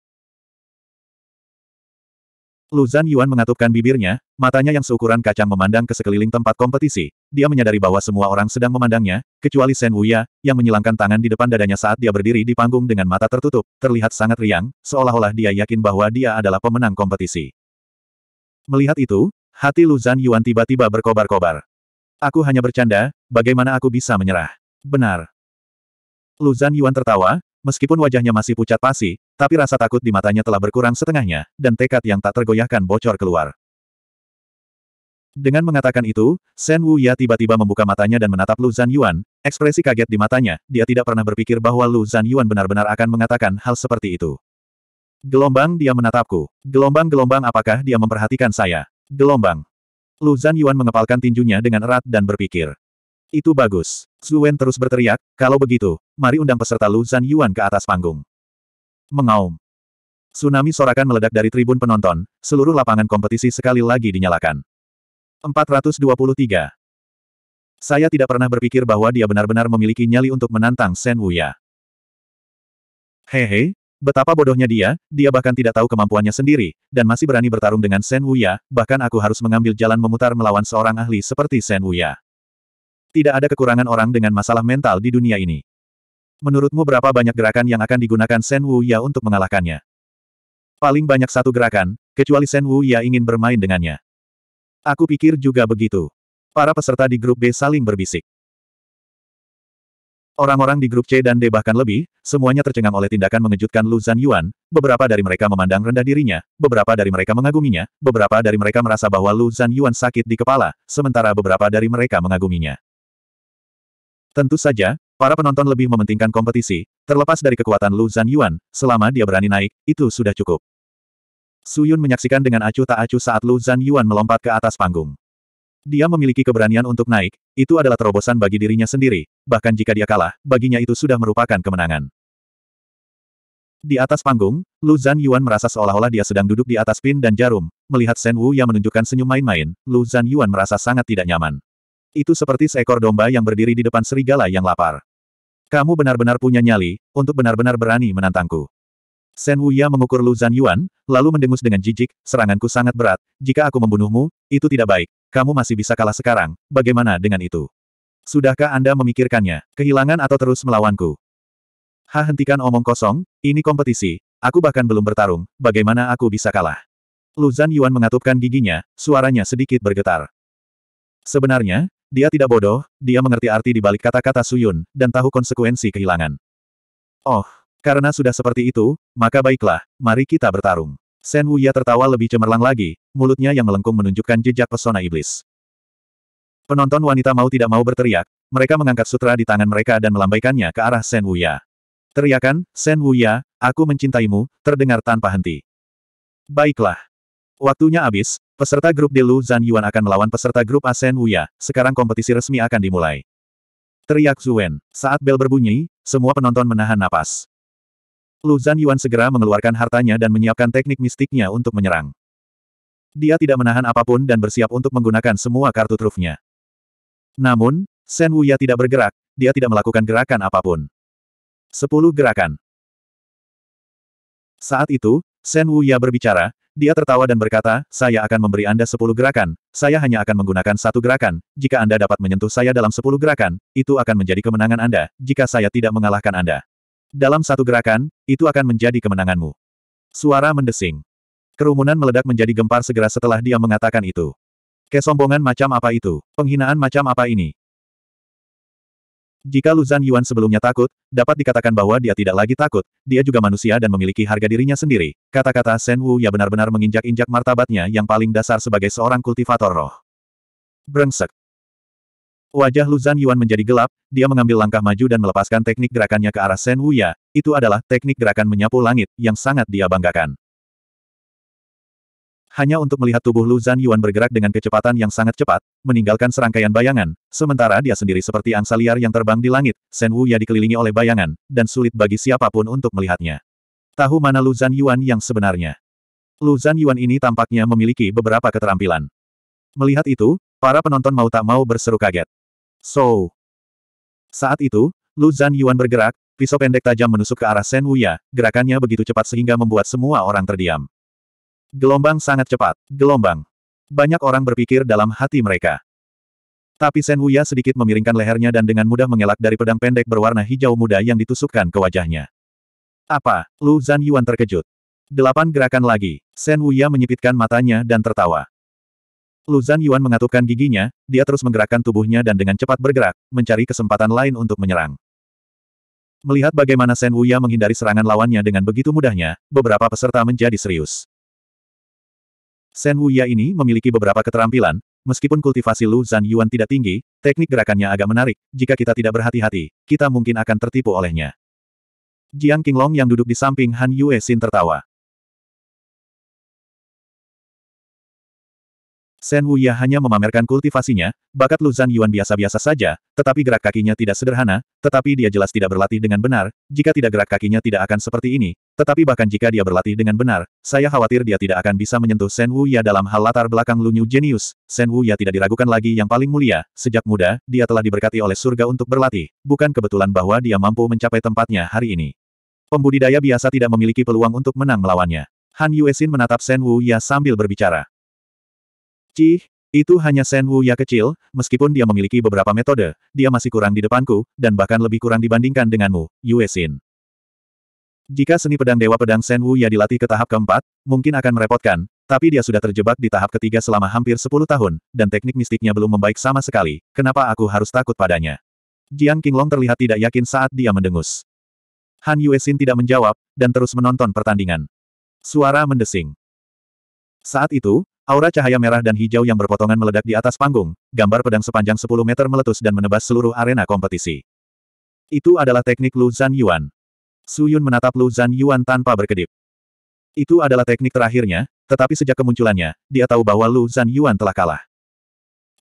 [SPEAKER 1] Luzan Yuan mengatupkan bibirnya, matanya yang seukuran kacang memandang ke sekeliling tempat kompetisi. Dia menyadari bahwa semua orang sedang memandangnya, kecuali Shen Wuya, yang menyilangkan tangan di depan dadanya saat dia berdiri di panggung dengan mata tertutup, terlihat sangat riang, seolah-olah dia yakin bahwa dia adalah pemenang kompetisi. Melihat itu, hati Luzan Yuan tiba-tiba berkobar-kobar. Aku hanya bercanda, bagaimana aku bisa menyerah? Benar. Luzan Yuan tertawa, Meskipun wajahnya masih pucat pasi, tapi rasa takut di matanya telah berkurang setengahnya, dan tekad yang tak tergoyahkan bocor keluar. Dengan mengatakan itu, Shen Wu Ya tiba-tiba membuka matanya dan menatap Lu Zhan Yuan, ekspresi kaget di matanya, dia tidak pernah berpikir bahwa Lu Zhan Yuan benar-benar akan mengatakan hal seperti itu. Gelombang dia menatapku. Gelombang-gelombang apakah dia memperhatikan saya? Gelombang. Lu Zhan Yuan mengepalkan tinjunya dengan erat dan berpikir. Itu bagus. Wen terus berteriak, kalau begitu, mari undang peserta Lu Zan Yuan ke atas panggung. Mengaum. Tsunami sorakan meledak dari tribun penonton, seluruh lapangan kompetisi sekali lagi dinyalakan. 423. Saya tidak pernah berpikir bahwa dia benar-benar memiliki nyali untuk menantang Sen Wuya. Hehe, betapa bodohnya dia, dia bahkan tidak tahu kemampuannya sendiri, dan masih berani bertarung dengan Sen Wuya, bahkan aku harus mengambil jalan memutar melawan seorang ahli seperti Sen Wuya. Tidak ada kekurangan orang dengan masalah mental di dunia ini. Menurutmu berapa banyak gerakan yang akan digunakan Shen Wu Ya untuk mengalahkannya? Paling banyak satu gerakan, kecuali Shen Wu Ya ingin bermain dengannya. Aku pikir juga begitu. Para peserta di grup B saling berbisik. Orang-orang di grup C dan D bahkan lebih, semuanya tercengang oleh tindakan mengejutkan Lu Zhan Yuan, beberapa dari mereka memandang rendah dirinya, beberapa dari mereka mengaguminya, beberapa dari mereka merasa bahwa Lu Zhan Yuan sakit di kepala, sementara beberapa dari mereka mengaguminya. Tentu saja, para penonton lebih mementingkan kompetisi, terlepas dari kekuatan Lu Zhan Yuan, selama dia berani naik, itu sudah cukup. Su Yun menyaksikan dengan acuh tak acuh saat Lu Zhan Yuan melompat ke atas panggung. Dia memiliki keberanian untuk naik, itu adalah terobosan bagi dirinya sendiri, bahkan jika dia kalah, baginya itu sudah merupakan kemenangan. Di atas panggung, Lu Zhan Yuan merasa seolah-olah dia sedang duduk di atas pin dan jarum. Melihat Shen Wu yang menunjukkan senyum main-main, Lu Zhan Yuan merasa sangat tidak nyaman. Itu seperti seekor domba yang berdiri di depan serigala yang lapar. Kamu benar-benar punya nyali, untuk benar-benar berani menantangku. Sen Wuya mengukur Lu Zan Yuan, lalu mendengus dengan jijik, seranganku sangat berat, jika aku membunuhmu, itu tidak baik, kamu masih bisa kalah sekarang, bagaimana dengan itu? Sudahkah Anda memikirkannya, kehilangan atau terus melawanku? Hah hentikan omong kosong, ini kompetisi, aku bahkan belum bertarung, bagaimana aku bisa kalah? Lu Zan Yuan mengatupkan giginya, suaranya sedikit bergetar. Sebenarnya, dia tidak bodoh, dia mengerti arti di balik kata-kata Suyun, dan tahu konsekuensi kehilangan. Oh, karena sudah seperti itu, maka baiklah, mari kita bertarung. Sen Wuya tertawa lebih cemerlang lagi, mulutnya yang melengkung menunjukkan jejak pesona iblis. Penonton wanita mau tidak mau berteriak, mereka mengangkat sutra di tangan mereka dan melambaikannya ke arah Sen Wuya. Teriakan, Sen Wuya, aku mencintaimu, terdengar tanpa henti. Baiklah. Waktunya habis, Peserta grup D Lu Zhan Yuan akan melawan peserta grup Asen Wuya, sekarang kompetisi resmi akan dimulai. Teriak Zuen. Saat bel berbunyi, semua penonton menahan napas. Lu Zan Yuan segera mengeluarkan hartanya dan menyiapkan teknik mistiknya untuk menyerang. Dia tidak menahan apapun dan bersiap untuk menggunakan semua kartu trufnya. Namun, Sen Wuya tidak bergerak, dia tidak melakukan gerakan apapun. Sepuluh gerakan. Saat itu, Sen Wuya berbicara, dia tertawa dan berkata, saya akan memberi Anda sepuluh gerakan, saya hanya akan menggunakan satu gerakan, jika Anda dapat menyentuh saya dalam sepuluh gerakan, itu akan menjadi kemenangan Anda, jika saya tidak mengalahkan Anda. Dalam satu gerakan, itu akan menjadi kemenanganmu. Suara mendesing. Kerumunan meledak menjadi gempar segera setelah dia mengatakan itu. Kesombongan macam apa itu? Penghinaan macam apa ini? Jika Luzan Yuan sebelumnya takut, dapat dikatakan bahwa dia tidak lagi takut, dia juga manusia dan memiliki harga dirinya sendiri. Kata-kata Shen Wu ya benar-benar menginjak-injak martabatnya yang paling dasar sebagai seorang kultivator roh. Brengsek. Wajah Luzan Yuan menjadi gelap, dia mengambil langkah maju dan melepaskan teknik gerakannya ke arah Shen Wu Ya. Itu adalah teknik gerakan menyapu langit, yang sangat dia banggakan hanya untuk melihat tubuh Lu Zan Yuan bergerak dengan kecepatan yang sangat cepat, meninggalkan serangkaian bayangan, sementara dia sendiri seperti angsa liar yang terbang di langit, Shen Wu ya dikelilingi oleh bayangan, dan sulit bagi siapapun untuk melihatnya. Tahu mana Lu Zan Yuan yang sebenarnya? Lu Zan Yuan ini tampaknya memiliki beberapa keterampilan. Melihat itu, para penonton mau tak mau berseru kaget. So. Saat itu, Lu Zan Yuan bergerak, pisau pendek tajam menusuk ke arah Shen Wu Ya. gerakannya begitu cepat sehingga membuat semua orang terdiam. Gelombang sangat cepat. Gelombang. Banyak orang berpikir dalam hati mereka. Tapi Sen Wuya sedikit memiringkan lehernya dan dengan mudah mengelak dari pedang pendek berwarna hijau muda yang ditusukkan ke wajahnya. Apa? Lu Zan Yuan terkejut. Delapan gerakan lagi. Sen Wuya menyipitkan matanya dan tertawa. Lu Zan Yuan mengatupkan giginya, dia terus menggerakkan tubuhnya dan dengan cepat bergerak, mencari kesempatan lain untuk menyerang. Melihat bagaimana Sen Wuya menghindari serangan lawannya dengan begitu mudahnya, beberapa peserta menjadi serius. Shen Wuya ini memiliki beberapa keterampilan, meskipun kultivasi Lu Zhan Yuan tidak tinggi, teknik gerakannya agak menarik, jika kita tidak berhati-hati, kita mungkin akan tertipu olehnya. Jiang Qinglong yang duduk di samping Han Yue Xin tertawa. Shen Wuya hanya memamerkan kultivasinya, bakat Lu Zhan Yuan biasa-biasa saja, tetapi gerak kakinya tidak sederhana, tetapi dia jelas tidak berlatih dengan benar, jika tidak gerak kakinya tidak akan seperti ini, tetapi bahkan jika dia berlatih dengan benar, saya khawatir dia tidak akan bisa menyentuh Shen Wuya dalam hal latar belakang Lu Lunyu Genius. Shen Wuya tidak diragukan lagi yang paling mulia, sejak muda, dia telah diberkati oleh surga untuk berlatih, bukan kebetulan bahwa dia mampu mencapai tempatnya hari ini. Pembudidaya biasa tidak memiliki peluang untuk menang melawannya. Han Yuesin menatap Shen Wuya sambil berbicara. Cih, itu hanya Sen Wu Ya kecil, meskipun dia memiliki beberapa metode, dia masih kurang di depanku, dan bahkan lebih kurang dibandingkan denganmu, Yue Xin. Jika seni pedang Dewa Pedang Sen Wu Ya dilatih ke tahap keempat, mungkin akan merepotkan, tapi dia sudah terjebak di tahap ketiga selama hampir 10 tahun, dan teknik mistiknya belum membaik sama sekali, kenapa aku harus takut padanya? Jiang Qinglong terlihat tidak yakin saat dia mendengus. Han Yue Xin tidak menjawab, dan terus menonton pertandingan. Suara mendesing. Saat itu, Aura cahaya merah dan hijau yang berpotongan meledak di atas panggung, gambar pedang sepanjang 10 meter meletus dan menebas seluruh arena kompetisi. Itu adalah teknik Lu Zhan Yuan. Su Yun menatap Lu Zhan Yuan tanpa berkedip. Itu adalah teknik terakhirnya, tetapi sejak kemunculannya, dia tahu bahwa Lu Zhan Yuan telah kalah.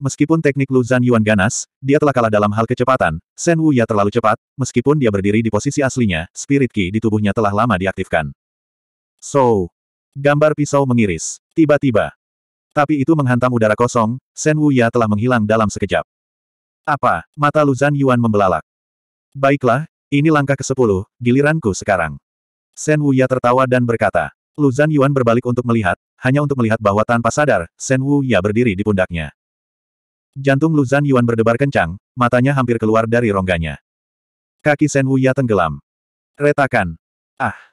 [SPEAKER 1] Meskipun teknik Lu Zhan Yuan ganas, dia telah kalah dalam hal kecepatan, Shen Wu Ya terlalu cepat, meskipun dia berdiri di posisi aslinya, spirit ki di tubuhnya telah lama diaktifkan. So, gambar pisau mengiris. Tiba-tiba, tapi itu menghantam udara kosong, Shen Wuya telah menghilang dalam sekejap. Apa? Mata Luzan Yuan membelalak. Baiklah, ini langkah ke-10, giliranku sekarang. Shen Wuya tertawa dan berkata. Luzan Yuan berbalik untuk melihat, hanya untuk melihat bahwa tanpa sadar, Shen Wuya berdiri di pundaknya. Jantung Luzan Yuan berdebar kencang, matanya hampir keluar dari rongganya. Kaki Shen Wuya tenggelam. Retakan. Ah!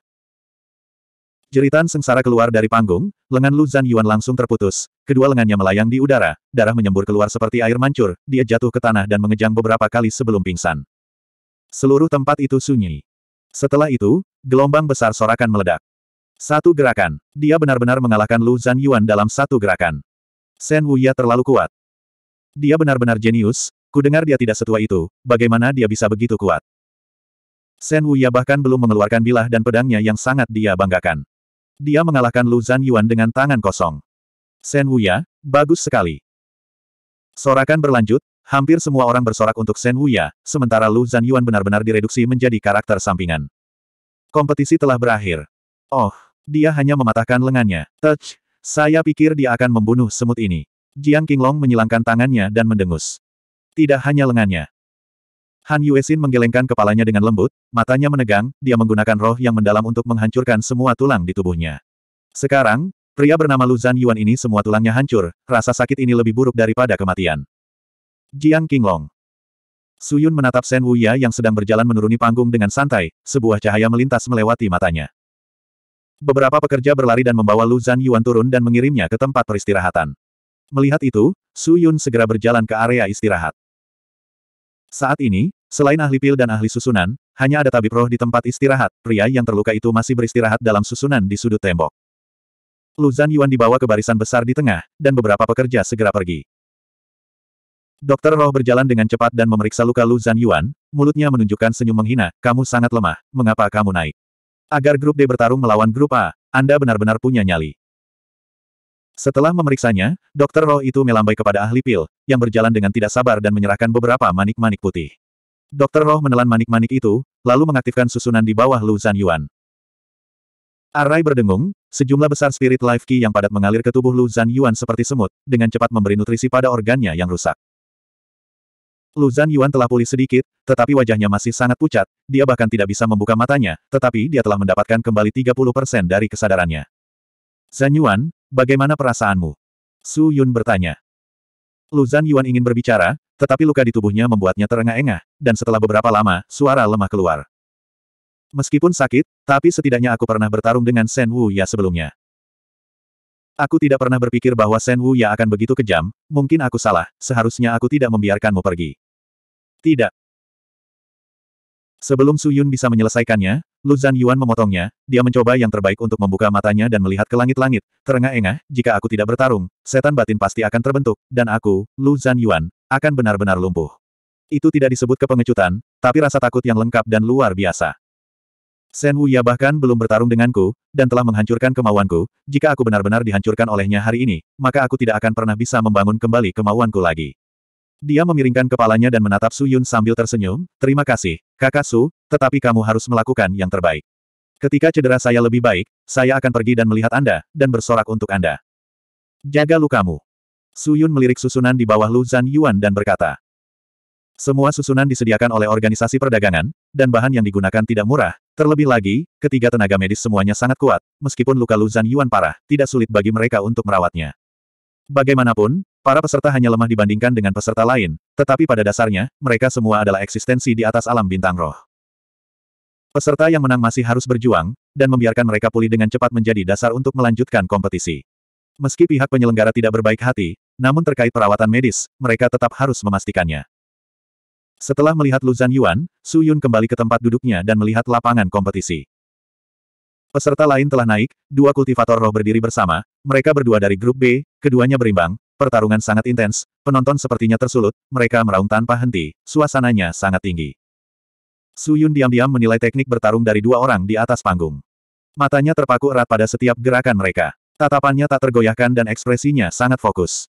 [SPEAKER 1] Jeritan sengsara keluar dari panggung, lengan Lu Zan Yuan langsung terputus, kedua lengannya melayang di udara, darah menyembur keluar seperti air mancur, dia jatuh ke tanah dan mengejang beberapa kali sebelum pingsan. Seluruh tempat itu sunyi. Setelah itu, gelombang besar sorakan meledak. Satu gerakan, dia benar-benar mengalahkan Lu Zan Yuan dalam satu gerakan. Sen Wuya terlalu kuat. Dia benar-benar jenius, kudengar dia tidak setua itu, bagaimana dia bisa begitu kuat. Sen Wuya bahkan belum mengeluarkan bilah dan pedangnya yang sangat dia banggakan. Dia mengalahkan Lu Zhan Yuan dengan tangan kosong. Sen Wuya, bagus sekali. Sorakan berlanjut, hampir semua orang bersorak untuk Sen Wuya, sementara Lu Zhan Yuan benar-benar direduksi menjadi karakter sampingan. Kompetisi telah berakhir. Oh, dia hanya mematahkan lengannya. Touch, saya pikir dia akan membunuh semut ini. Jiang Qinglong menyilangkan tangannya dan mendengus. Tidak hanya lengannya, Han Yuesin menggelengkan kepalanya dengan lembut, matanya menegang, dia menggunakan roh yang mendalam untuk menghancurkan semua tulang di tubuhnya. Sekarang, pria bernama Lu Zan Yuan ini semua tulangnya hancur, rasa sakit ini lebih buruk daripada kematian. Jiang Qinglong. Yun menatap Sen Wuya yang sedang berjalan menuruni panggung dengan santai, sebuah cahaya melintas melewati matanya. Beberapa pekerja berlari dan membawa Lu Zan Yuan turun dan mengirimnya ke tempat peristirahatan. Melihat itu, Su Yun segera berjalan ke area istirahat. Saat ini, Selain ahli pil dan ahli susunan, hanya ada tabib roh di tempat istirahat, pria yang terluka itu masih beristirahat dalam susunan di sudut tembok. Lu Zan Yuan dibawa ke barisan besar di tengah, dan beberapa pekerja segera pergi. Dokter Roh berjalan dengan cepat dan memeriksa luka Lu Zan Yuan, mulutnya menunjukkan senyum menghina, kamu sangat lemah, mengapa kamu naik? Agar grup D bertarung melawan grup A, Anda benar-benar punya nyali. Setelah memeriksanya, Dokter Roh itu melambai kepada ahli pil, yang berjalan dengan tidak sabar dan menyerahkan beberapa manik-manik putih. Dokter Roh menelan manik-manik itu, lalu mengaktifkan susunan di bawah Lu Zhan Yuan. Arai berdengung, sejumlah besar spirit life ki yang padat mengalir ke tubuh Lu Zhan Yuan seperti semut, dengan cepat memberi nutrisi pada organnya yang rusak. Lu Zhan Yuan telah pulih sedikit, tetapi wajahnya masih sangat pucat, dia bahkan tidak bisa membuka matanya, tetapi dia telah mendapatkan kembali 30% dari kesadarannya. Zhan Yuan, bagaimana perasaanmu? Su Yun bertanya. Lu Zhan Yuan ingin berbicara, tetapi luka di tubuhnya membuatnya terengah-engah, dan setelah beberapa lama, suara lemah keluar. Meskipun sakit, tapi setidaknya aku pernah bertarung dengan Shen Wu Ya sebelumnya. Aku tidak pernah berpikir bahwa Shen Wu Ya akan begitu kejam, mungkin aku salah, seharusnya aku tidak membiarkanmu pergi. Tidak. Sebelum Su Yun bisa menyelesaikannya, Lu Zhan Yuan memotongnya, dia mencoba yang terbaik untuk membuka matanya dan melihat ke langit-langit, terengah-engah, jika aku tidak bertarung, setan batin pasti akan terbentuk, dan aku, Lu Zhan Yuan, akan benar-benar lumpuh. Itu tidak disebut kepengecutan, tapi rasa takut yang lengkap dan luar biasa. Sen Wuya bahkan belum bertarung denganku, dan telah menghancurkan kemauanku, jika aku benar-benar dihancurkan olehnya hari ini, maka aku tidak akan pernah bisa membangun kembali kemauanku lagi. Dia memiringkan kepalanya dan menatap Su Yun sambil tersenyum, terima kasih, kakak Su, tetapi kamu harus melakukan yang terbaik. Ketika cedera saya lebih baik, saya akan pergi dan melihat Anda, dan bersorak untuk Anda. Jaga lukamu. Su Yun melirik susunan di bawah Lu Zhan Yuan dan berkata. Semua susunan disediakan oleh organisasi perdagangan, dan bahan yang digunakan tidak murah. Terlebih lagi, ketiga tenaga medis semuanya sangat kuat, meskipun luka Lu Zhan Yuan parah, tidak sulit bagi mereka untuk merawatnya. Bagaimanapun, para peserta hanya lemah dibandingkan dengan peserta lain, tetapi pada dasarnya, mereka semua adalah eksistensi di atas alam bintang roh. Peserta yang menang masih harus berjuang, dan membiarkan mereka pulih dengan cepat menjadi dasar untuk melanjutkan kompetisi. Meski pihak penyelenggara tidak berbaik hati, namun terkait perawatan medis, mereka tetap harus memastikannya. Setelah melihat Lu Luzan Yuan, Su Yun kembali ke tempat duduknya dan melihat lapangan kompetisi. Peserta lain telah naik, dua kultivator roh berdiri bersama, mereka berdua dari grup B, keduanya berimbang, pertarungan sangat intens, penonton sepertinya tersulut, mereka meraung tanpa henti, suasananya sangat tinggi. Su Yun diam-diam menilai teknik bertarung dari dua orang di atas panggung. Matanya terpaku erat pada setiap gerakan mereka. Tatapannya tak tergoyahkan dan ekspresinya sangat fokus.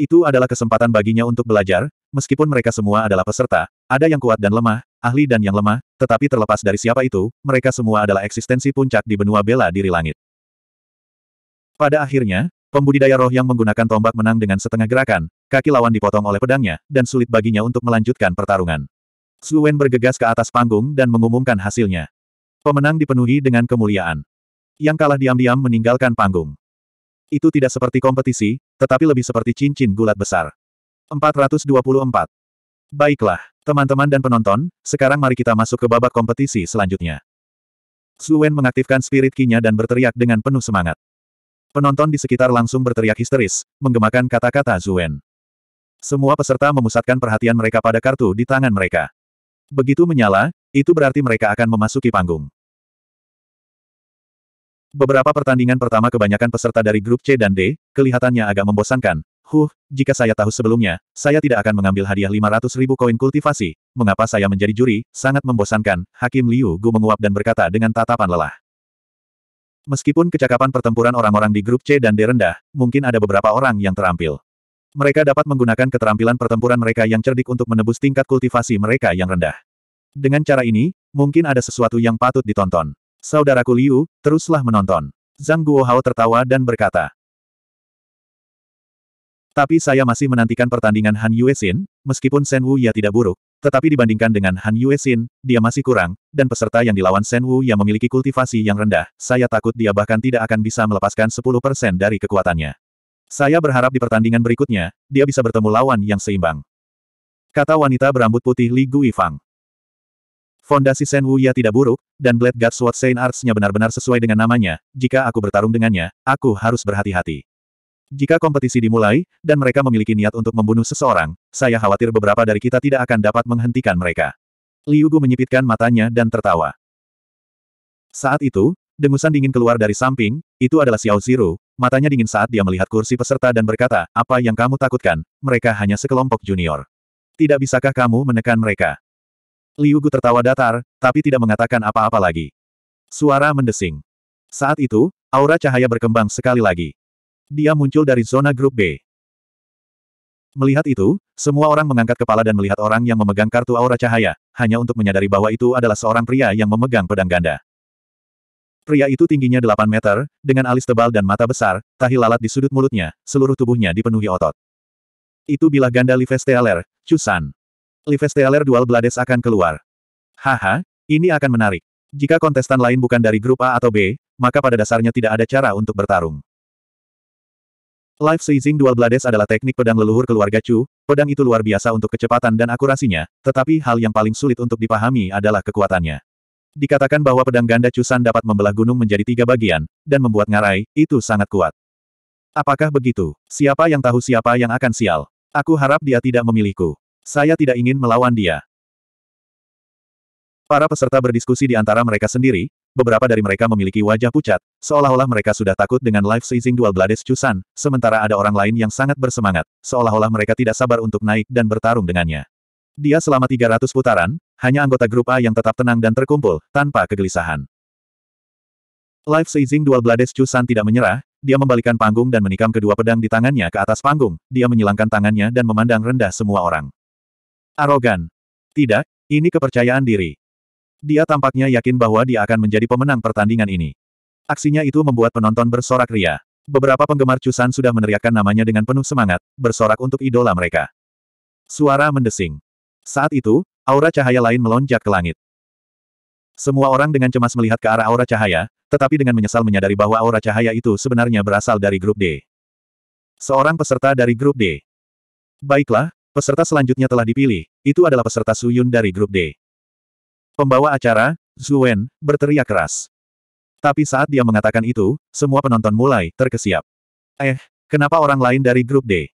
[SPEAKER 1] Itu adalah kesempatan baginya untuk belajar, meskipun mereka semua adalah peserta, ada yang kuat dan lemah, ahli dan yang lemah, tetapi terlepas dari siapa itu, mereka semua adalah eksistensi puncak di benua bela diri langit. Pada akhirnya, pembudidaya roh yang menggunakan tombak menang dengan setengah gerakan, kaki lawan dipotong oleh pedangnya, dan sulit baginya untuk melanjutkan pertarungan. Suwen bergegas ke atas panggung dan mengumumkan hasilnya. Pemenang dipenuhi dengan kemuliaan. Yang kalah diam-diam meninggalkan panggung. Itu tidak seperti kompetisi, tetapi lebih seperti cincin gulat besar. 424. Baiklah, teman-teman dan penonton, sekarang mari kita masuk ke babak kompetisi selanjutnya. Suen mengaktifkan spirit kinya dan berteriak dengan penuh semangat. Penonton di sekitar langsung berteriak histeris, menggemakan kata-kata Wen. Semua peserta memusatkan perhatian mereka pada kartu di tangan mereka. Begitu menyala, itu berarti mereka akan memasuki panggung. Beberapa pertandingan pertama kebanyakan peserta dari grup C dan D, kelihatannya agak membosankan. Huh, jika saya tahu sebelumnya, saya tidak akan mengambil hadiah 500 ribu koin kultivasi. Mengapa saya menjadi juri? Sangat membosankan. Hakim Liu Gu menguap dan berkata dengan tatapan lelah. Meskipun kecakapan pertempuran orang-orang di grup C dan D rendah, mungkin ada beberapa orang yang terampil. Mereka dapat menggunakan keterampilan pertempuran mereka yang cerdik untuk menebus tingkat kultivasi mereka yang rendah. Dengan cara ini, mungkin ada sesuatu yang patut ditonton. Saudaraku Liu, teruslah menonton. Zhang Guohao tertawa dan berkata. Tapi saya masih menantikan pertandingan Han Yuexin, meskipun Shen Wu ya tidak buruk, tetapi dibandingkan dengan Han Yuexin, dia masih kurang, dan peserta yang dilawan Shen Wu yang memiliki kultivasi yang rendah, saya takut dia bahkan tidak akan bisa melepaskan 10% dari kekuatannya. Saya berharap di pertandingan berikutnya, dia bisa bertemu lawan yang seimbang. Kata wanita berambut putih Li Guifang. Fondasi Sen Wuya tidak buruk, dan Blade God Sword Saint Arts-nya benar-benar sesuai dengan namanya, jika aku bertarung dengannya, aku harus berhati-hati. Jika kompetisi dimulai, dan mereka memiliki niat untuk membunuh seseorang, saya khawatir beberapa dari kita tidak akan dapat menghentikan mereka. Liu Gu menyipitkan matanya dan tertawa. Saat itu, dengusan dingin keluar dari samping, itu adalah Xiao Ziru, matanya dingin saat dia melihat kursi peserta dan berkata, apa yang kamu takutkan, mereka hanya sekelompok junior. Tidak bisakah kamu menekan mereka? Liu Gu tertawa datar, tapi tidak mengatakan apa-apa lagi. Suara mendesing. Saat itu, aura cahaya berkembang sekali lagi. Dia muncul dari zona grup B. Melihat itu, semua orang mengangkat kepala dan melihat orang yang memegang kartu aura cahaya, hanya untuk menyadari bahwa itu adalah seorang pria yang memegang pedang ganda. Pria itu tingginya 8 meter, dengan alis tebal dan mata besar, tahi lalat di sudut mulutnya, seluruh tubuhnya dipenuhi otot. Itu bilah ganda Livestealer, Chusan. Livestealer Dual Blades akan keluar. Haha, ini akan menarik. Jika kontestan lain bukan dari grup A atau B, maka pada dasarnya tidak ada cara untuk bertarung. Life Seizing Dual Blades adalah teknik pedang leluhur keluarga Chu, pedang itu luar biasa untuk kecepatan dan akurasinya, tetapi hal yang paling sulit untuk dipahami adalah kekuatannya. Dikatakan bahwa pedang ganda Chusan dapat membelah gunung menjadi tiga bagian, dan membuat ngarai, itu sangat kuat. Apakah begitu? Siapa yang tahu siapa yang akan sial? Aku harap dia tidak memilihku. Saya tidak ingin melawan dia. Para peserta berdiskusi di antara mereka sendiri, beberapa dari mereka memiliki wajah pucat, seolah-olah mereka sudah takut dengan life seizing dual blades Chusan, sementara ada orang lain yang sangat bersemangat, seolah-olah mereka tidak sabar untuk naik dan bertarung dengannya. Dia selama 300 putaran, hanya anggota grup A yang tetap tenang dan terkumpul, tanpa kegelisahan. Life Seizing Dual Blades chusan tidak menyerah, dia membalikan panggung dan menikam kedua pedang di tangannya ke atas panggung, dia menyilangkan tangannya dan memandang rendah semua orang. Arogan. Tidak, ini kepercayaan diri. Dia tampaknya yakin bahwa dia akan menjadi pemenang pertandingan ini. Aksinya itu membuat penonton bersorak ria. Beberapa penggemar Chusan sudah meneriakkan namanya dengan penuh semangat, bersorak untuk idola mereka. Suara mendesing. Saat itu, aura cahaya lain melonjak ke langit. Semua orang dengan cemas melihat ke arah aura cahaya, tetapi dengan menyesal menyadari bahwa aura cahaya itu sebenarnya berasal dari grup D. Seorang peserta dari grup D. Baiklah, Peserta selanjutnya telah dipilih, itu adalah peserta Suyun dari grup D. Pembawa acara, Wen, berteriak keras. Tapi saat dia mengatakan itu, semua penonton mulai terkesiap. Eh, kenapa orang lain dari grup D?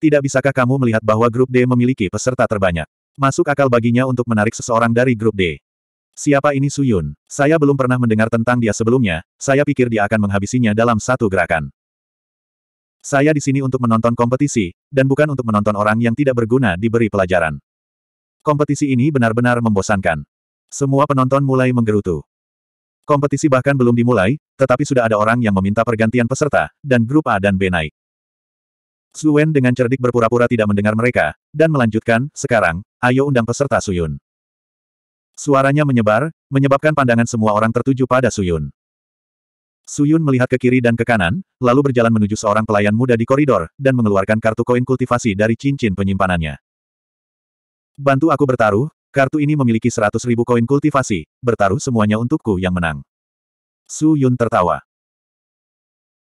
[SPEAKER 1] Tidak bisakah kamu melihat bahwa grup D memiliki peserta terbanyak? Masuk akal baginya untuk menarik seseorang dari grup D. Siapa ini Suyun? Saya belum pernah mendengar tentang dia sebelumnya, saya pikir dia akan menghabisinya dalam satu gerakan. Saya di sini untuk menonton kompetisi, dan bukan untuk menonton orang yang tidak berguna diberi pelajaran. Kompetisi ini benar-benar membosankan. Semua penonton mulai menggerutu. Kompetisi bahkan belum dimulai, tetapi sudah ada orang yang meminta pergantian peserta, dan grup A dan B naik. Suwen dengan cerdik berpura-pura tidak mendengar mereka, dan melanjutkan, sekarang, ayo undang peserta Suyun. Suaranya menyebar, menyebabkan pandangan semua orang tertuju pada Suyun. Suyun melihat ke kiri dan ke kanan, lalu berjalan menuju seorang pelayan muda di koridor, dan mengeluarkan kartu koin kultivasi dari cincin penyimpanannya. Bantu aku bertaruh, kartu ini memiliki seratus ribu koin kultivasi, bertaruh semuanya untukku yang menang. Su Yun tertawa.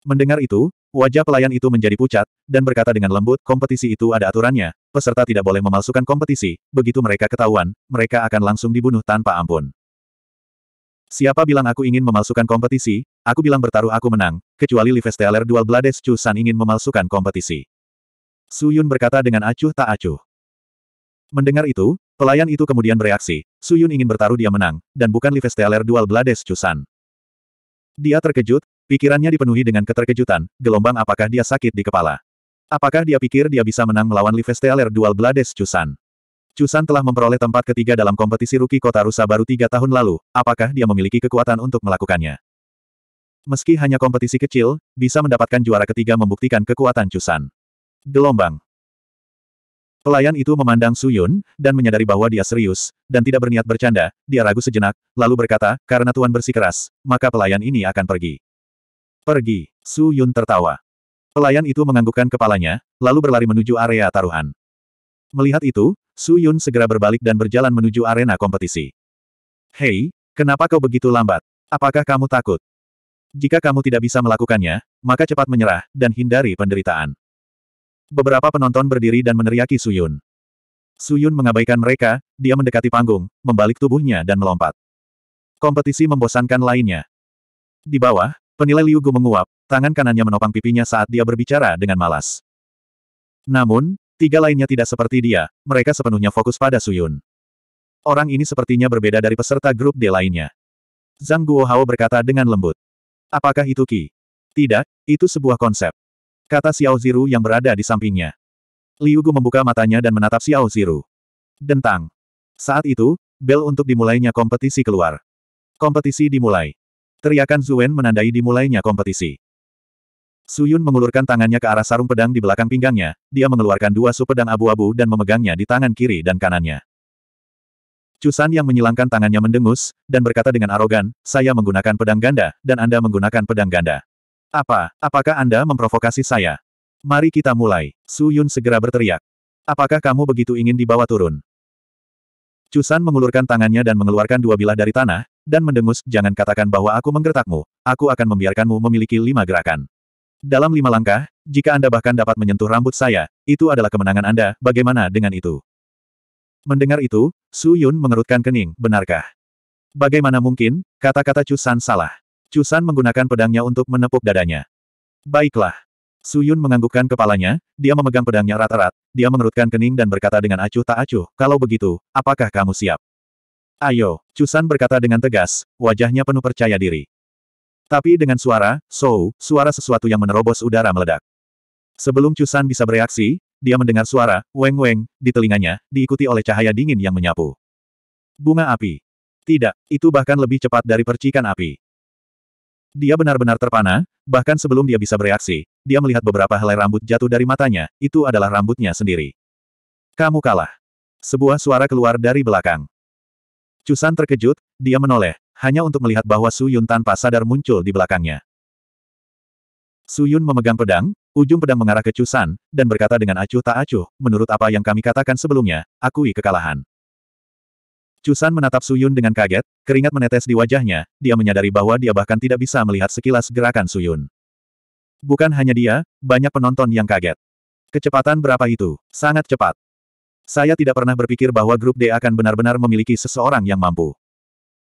[SPEAKER 1] Mendengar itu, wajah pelayan itu menjadi pucat, dan berkata dengan lembut, kompetisi itu ada aturannya, peserta tidak boleh memalsukan kompetisi, begitu mereka ketahuan, mereka akan langsung dibunuh tanpa ampun. Siapa bilang aku ingin memalsukan kompetisi, aku bilang bertaruh aku menang, kecuali Livesteller Dual Blades Chu San ingin memalsukan kompetisi. Su Yun berkata dengan acuh tak acuh. Mendengar itu, pelayan itu kemudian bereaksi, Su Yun ingin bertaruh dia menang, dan bukan Livesteller Dual Blades Chu San. Dia terkejut, pikirannya dipenuhi dengan keterkejutan, gelombang apakah dia sakit di kepala. Apakah dia pikir dia bisa menang melawan Livesteller Dual Blades Chu San? Chusan telah memperoleh tempat ketiga dalam kompetisi Ruki kota rusa baru tiga tahun lalu, apakah dia memiliki kekuatan untuk melakukannya? Meski hanya kompetisi kecil, bisa mendapatkan juara ketiga membuktikan kekuatan Chusan. Gelombang. Pelayan itu memandang Suyun, dan menyadari bahwa dia serius, dan tidak berniat bercanda, dia ragu sejenak, lalu berkata, karena Tuan bersikeras, maka pelayan ini akan pergi. Pergi, Suyun tertawa. Pelayan itu menganggukkan kepalanya, lalu berlari menuju area taruhan. Melihat itu, Su Yun segera berbalik dan berjalan menuju arena kompetisi. Hei, kenapa kau begitu lambat? Apakah kamu takut? Jika kamu tidak bisa melakukannya, maka cepat menyerah, dan hindari penderitaan. Beberapa penonton berdiri dan meneriaki Su Yun. Su Yun mengabaikan mereka, dia mendekati panggung, membalik tubuhnya dan melompat. Kompetisi membosankan lainnya. Di bawah, penilai Liu Gu menguap, tangan kanannya menopang pipinya saat dia berbicara dengan malas. Namun, Tiga lainnya tidak seperti dia, mereka sepenuhnya fokus pada Suyun. Orang ini sepertinya berbeda dari peserta grup D lainnya. Zhang Guohao berkata dengan lembut. Apakah itu Ki? Tidak, itu sebuah konsep. Kata Xiao Ziru yang berada di sampingnya. Liu Gu membuka matanya dan menatap Xiao Ziru. Dentang. Saat itu, bel untuk dimulainya kompetisi keluar. Kompetisi dimulai. Teriakan Zuen menandai dimulainya kompetisi. Suyun mengulurkan tangannya ke arah sarung pedang di belakang pinggangnya, dia mengeluarkan dua su pedang abu-abu dan memegangnya di tangan kiri dan kanannya. Cusan yang menyilangkan tangannya mendengus, dan berkata dengan arogan, saya menggunakan pedang ganda, dan Anda menggunakan pedang ganda. Apa, apakah Anda memprovokasi saya? Mari kita mulai. Su Yun segera berteriak. Apakah kamu begitu ingin dibawa turun? Cusan mengulurkan tangannya dan mengeluarkan dua bilah dari tanah, dan mendengus, jangan katakan bahwa aku menggertakmu, aku akan membiarkanmu memiliki lima gerakan. Dalam lima langkah, jika Anda bahkan dapat menyentuh rambut saya, itu adalah kemenangan Anda, bagaimana dengan itu? Mendengar itu, Su Yun mengerutkan kening, benarkah? Bagaimana mungkin, kata-kata Cusan salah. Cusan menggunakan pedangnya untuk menepuk dadanya. Baiklah. Su Yun menganggukkan kepalanya, dia memegang pedangnya rata-rat, dia mengerutkan kening dan berkata dengan acuh tak acuh, kalau begitu, apakah kamu siap? Ayo, Cusan berkata dengan tegas, wajahnya penuh percaya diri. Tapi dengan suara, so, suara sesuatu yang menerobos udara meledak. Sebelum Cusan bisa bereaksi, dia mendengar suara, weng-weng, di telinganya, diikuti oleh cahaya dingin yang menyapu. Bunga api. Tidak, itu bahkan lebih cepat dari percikan api. Dia benar-benar terpana, bahkan sebelum dia bisa bereaksi, dia melihat beberapa helai rambut jatuh dari matanya, itu adalah rambutnya sendiri. Kamu kalah. Sebuah suara keluar dari belakang. Cusan terkejut, dia menoleh, hanya untuk melihat bahwa Su Yun tanpa sadar muncul di belakangnya. Su Yun memegang pedang, ujung pedang mengarah ke Cusan, dan berkata dengan acuh tak acuh, menurut apa yang kami katakan sebelumnya, akui kekalahan. Cusan menatap Su Yun dengan kaget, keringat menetes di wajahnya, dia menyadari bahwa dia bahkan tidak bisa melihat sekilas gerakan Su Yun. Bukan hanya dia, banyak penonton yang kaget. Kecepatan berapa itu? Sangat cepat. Saya tidak pernah berpikir bahwa grup D akan benar-benar memiliki seseorang yang mampu.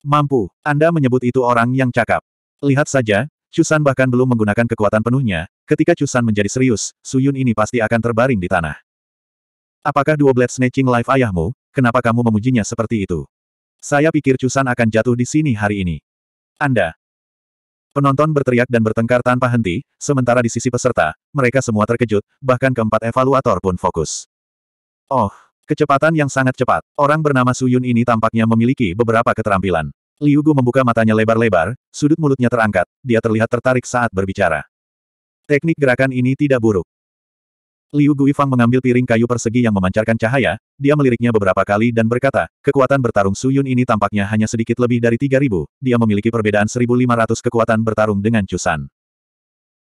[SPEAKER 1] Mampu, Anda menyebut itu orang yang cakap. Lihat saja, Chusan bahkan belum menggunakan kekuatan penuhnya, ketika Chusan menjadi serius, Suyun ini pasti akan terbaring di tanah. Apakah dua blade snatching life ayahmu, kenapa kamu memujinya seperti itu? Saya pikir Chusan akan jatuh di sini hari ini. Anda. Penonton berteriak dan bertengkar tanpa henti, sementara di sisi peserta, mereka semua terkejut, bahkan keempat evaluator pun fokus. Oh, Kecepatan yang sangat cepat, orang bernama Suyun ini tampaknya memiliki beberapa keterampilan. Liu Gu membuka matanya lebar-lebar, sudut mulutnya terangkat, dia terlihat tertarik saat berbicara. Teknik gerakan ini tidak buruk. Liu Guifang mengambil piring kayu persegi yang memancarkan cahaya, dia meliriknya beberapa kali dan berkata, kekuatan bertarung Suyun ini tampaknya hanya sedikit lebih dari 3.000, dia memiliki perbedaan 1.500 kekuatan bertarung dengan Chusan.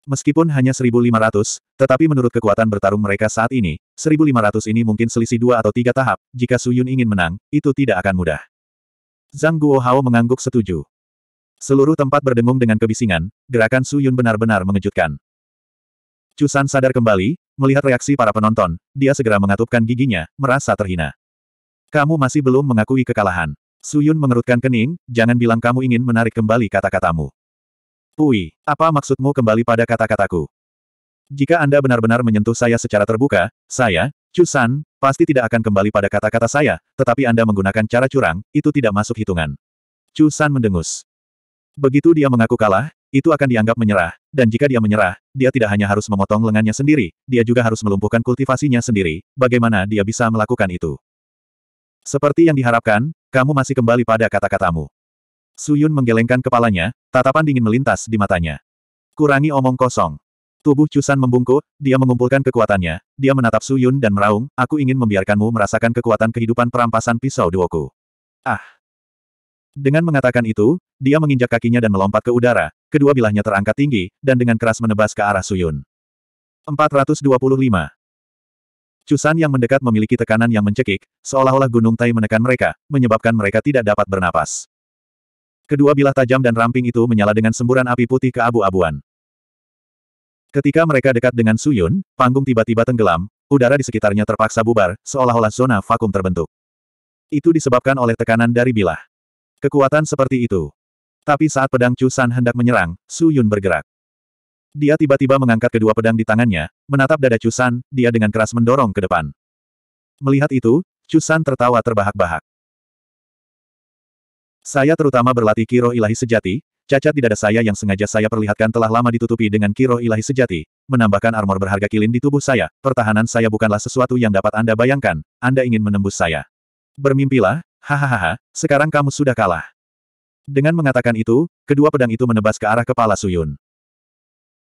[SPEAKER 1] Meskipun hanya 1.500, tetapi menurut kekuatan bertarung mereka saat ini, 1.500 ini mungkin selisih dua atau tiga tahap, jika Su Yun ingin menang, itu tidak akan mudah. Zhang Guohao mengangguk setuju. Seluruh tempat berdengung dengan kebisingan, gerakan Su Yun benar-benar mengejutkan. Cusan sadar kembali, melihat reaksi para penonton, dia segera mengatupkan giginya, merasa terhina. Kamu masih belum mengakui kekalahan. Su Yun mengerutkan kening, jangan bilang kamu ingin menarik kembali kata-katamu. Pui, apa maksudmu kembali pada kata-kataku? Jika Anda benar-benar menyentuh saya secara terbuka, saya, Chusan, pasti tidak akan kembali pada kata-kata saya, tetapi Anda menggunakan cara curang, itu tidak masuk hitungan. Chusan mendengus. Begitu dia mengaku kalah, itu akan dianggap menyerah, dan jika dia menyerah, dia tidak hanya harus memotong lengannya sendiri, dia juga harus melumpuhkan kultivasinya sendiri, bagaimana dia bisa melakukan itu. Seperti yang diharapkan, kamu masih kembali pada kata-katamu. Suyun menggelengkan kepalanya, tatapan dingin melintas di matanya. Kurangi omong kosong. Tubuh Cusan membungkuk, dia mengumpulkan kekuatannya, dia menatap Suyun dan meraung, aku ingin membiarkanmu merasakan kekuatan kehidupan perampasan pisau duoku. Ah! Dengan mengatakan itu, dia menginjak kakinya dan melompat ke udara, kedua bilahnya terangkat tinggi, dan dengan keras menebas ke arah Suyun. 425. Cusan yang mendekat memiliki tekanan yang mencekik, seolah-olah gunung tai menekan mereka, menyebabkan mereka tidak dapat bernapas. Kedua bilah tajam dan ramping itu menyala dengan semburan api putih ke abu abuan Ketika mereka dekat dengan Suyun, panggung tiba-tiba tenggelam, udara di sekitarnya terpaksa bubar, seolah-olah zona vakum terbentuk. Itu disebabkan oleh tekanan dari bilah. Kekuatan seperti itu. Tapi saat pedang Chusan hendak menyerang, Suyun bergerak. Dia tiba-tiba mengangkat kedua pedang di tangannya, menatap dada Chusan, dia dengan keras mendorong ke depan. Melihat itu, Chusan tertawa terbahak-bahak. Saya terutama berlatih kiro ilahi sejati, cacat di dada saya yang sengaja saya perlihatkan telah lama ditutupi dengan kiro ilahi sejati, menambahkan armor berharga kilin di tubuh saya, pertahanan saya bukanlah sesuatu yang dapat Anda bayangkan, Anda ingin menembus saya. Bermimpilah, hahaha, sekarang kamu sudah kalah. Dengan mengatakan itu, kedua pedang itu menebas ke arah kepala Suyun.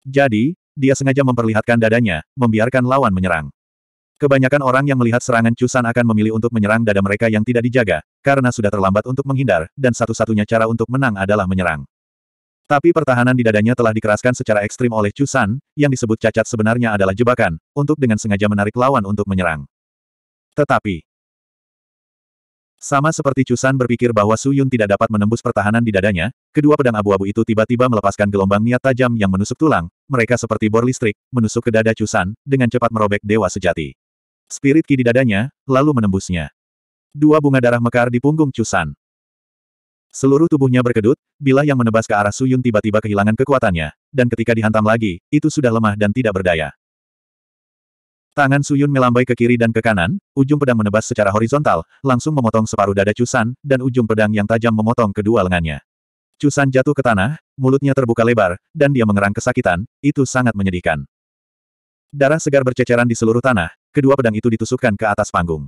[SPEAKER 1] Jadi, dia sengaja memperlihatkan dadanya, membiarkan lawan menyerang. Kebanyakan orang yang melihat serangan Cusan akan memilih untuk menyerang dada mereka yang tidak dijaga, karena sudah terlambat untuk menghindar, dan satu-satunya cara untuk menang adalah menyerang. Tapi pertahanan di dadanya telah dikeraskan secara ekstrim oleh Cusan, yang disebut cacat sebenarnya adalah jebakan, untuk dengan sengaja menarik lawan untuk menyerang. Tetapi, sama seperti Cusan berpikir bahwa Su Yun tidak dapat menembus pertahanan di dadanya, kedua pedang abu-abu itu tiba-tiba melepaskan gelombang niat tajam yang menusuk tulang, mereka seperti bor listrik, menusuk ke dada Cusan, dengan cepat merobek dewa sejati. Spirit ki di dadanya, lalu menembusnya. Dua bunga darah mekar di punggung Cusan. Seluruh tubuhnya berkedut, bila yang menebas ke arah Suyun tiba-tiba kehilangan kekuatannya, dan ketika dihantam lagi, itu sudah lemah dan tidak berdaya. Tangan Suyun melambai ke kiri dan ke kanan, ujung pedang menebas secara horizontal, langsung memotong separuh dada Cusan, dan ujung pedang yang tajam memotong kedua lengannya. Cusan jatuh ke tanah, mulutnya terbuka lebar, dan dia mengerang kesakitan, itu sangat menyedihkan. Darah segar berceceran di seluruh tanah, kedua pedang itu ditusukkan ke atas panggung.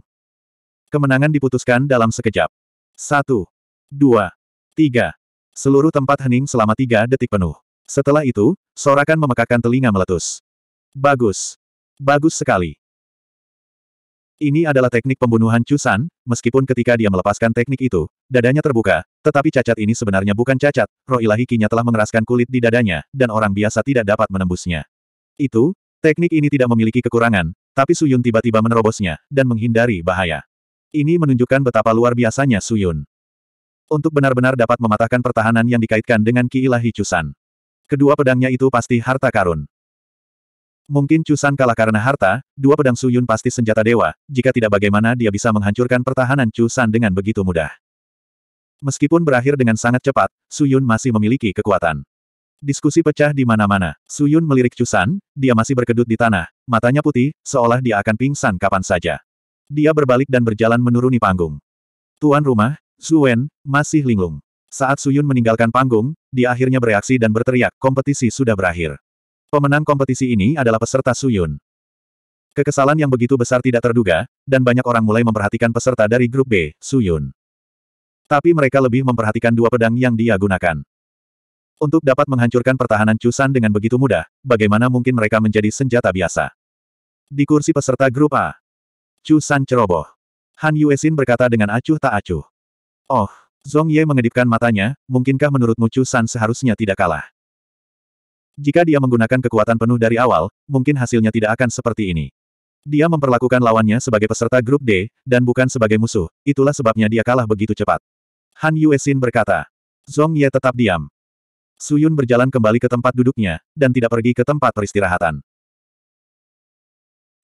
[SPEAKER 1] Kemenangan diputuskan dalam sekejap. Satu, dua, tiga. Seluruh tempat hening selama tiga detik penuh. Setelah itu, sorakan memekakan telinga meletus. Bagus. Bagus sekali. Ini adalah teknik pembunuhan Cusan, meskipun ketika dia melepaskan teknik itu, dadanya terbuka, tetapi cacat ini sebenarnya bukan cacat, roh ilahi kinya telah mengeraskan kulit di dadanya, dan orang biasa tidak dapat menembusnya. Itu, teknik ini tidak memiliki kekurangan, tapi Suyun tiba-tiba menerobosnya, dan menghindari bahaya. Ini menunjukkan betapa luar biasanya Suyun. Untuk benar-benar dapat mematahkan pertahanan yang dikaitkan dengan Ki Ilahi Chusan. Kedua pedangnya itu pasti harta karun. Mungkin Chusan kalah karena harta, dua pedang Suyun pasti senjata dewa, jika tidak bagaimana dia bisa menghancurkan pertahanan Chusan dengan begitu mudah. Meskipun berakhir dengan sangat cepat, Suyun masih memiliki kekuatan. Diskusi pecah di mana-mana. Suyun melirik Cusan, dia masih berkedut di tanah, matanya putih, seolah dia akan pingsan kapan saja. Dia berbalik dan berjalan menuruni panggung. Tuan rumah, Su Wen, masih linglung. Saat Suyun meninggalkan panggung, dia akhirnya bereaksi dan berteriak, kompetisi sudah berakhir. Pemenang kompetisi ini adalah peserta Suyun. Kekesalan yang begitu besar tidak terduga, dan banyak orang mulai memperhatikan peserta dari grup B, Suyun. Tapi mereka lebih memperhatikan dua pedang yang dia gunakan. Untuk dapat menghancurkan pertahanan Cusan dengan begitu mudah, bagaimana mungkin mereka menjadi senjata biasa? Di kursi peserta grup A, Cusan ceroboh. Han Yuesin berkata dengan acuh tak acuh. Oh, Zhong Ye mengedipkan matanya, mungkinkah menurutmu Cusan seharusnya tidak kalah? Jika dia menggunakan kekuatan penuh dari awal, mungkin hasilnya tidak akan seperti ini. Dia memperlakukan lawannya sebagai peserta grup D, dan bukan sebagai musuh, itulah sebabnya dia kalah begitu cepat. Han Yuesin berkata. Zhong Ye tetap diam. Suyun berjalan kembali ke tempat duduknya, dan tidak pergi ke tempat peristirahatan.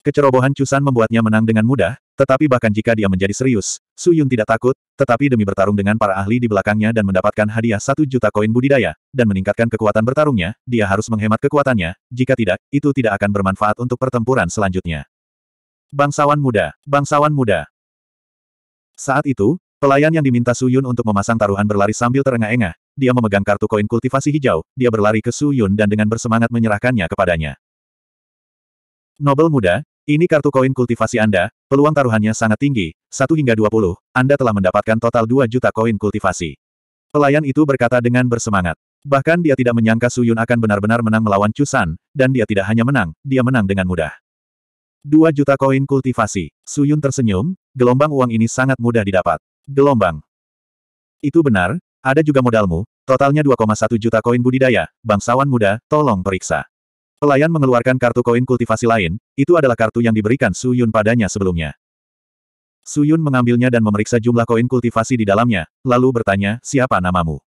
[SPEAKER 1] Kecerobohan Cusan membuatnya menang dengan mudah, tetapi bahkan jika dia menjadi serius, Suyun tidak takut, tetapi demi bertarung dengan para ahli di belakangnya dan mendapatkan hadiah satu juta koin budidaya, dan meningkatkan kekuatan bertarungnya, dia harus menghemat kekuatannya, jika tidak, itu tidak akan bermanfaat untuk pertempuran selanjutnya. Bangsawan muda, bangsawan muda. Saat itu, Pelayan yang diminta Suyun untuk memasang taruhan berlari sambil terengah-engah, dia memegang kartu koin kultivasi hijau, dia berlari ke Su Yun dan dengan bersemangat menyerahkannya kepadanya. Nobel muda, ini kartu koin kultivasi Anda, peluang taruhannya sangat tinggi, 1 hingga 20, Anda telah mendapatkan total 2 juta koin kultivasi. Pelayan itu berkata dengan bersemangat. Bahkan dia tidak menyangka Su Yun akan benar-benar menang melawan Chusan, dan dia tidak hanya menang, dia menang dengan mudah. 2 juta koin kultivasi. Su Yun tersenyum, gelombang uang ini sangat mudah didapat. Gelombang. Itu benar, ada juga modalmu, totalnya 2,1 juta koin budidaya, bangsawan muda, tolong periksa. Pelayan mengeluarkan kartu koin kultivasi lain, itu adalah kartu yang diberikan Su Yun padanya sebelumnya. Su Yun mengambilnya dan memeriksa jumlah koin kultivasi di dalamnya, lalu bertanya, siapa namamu?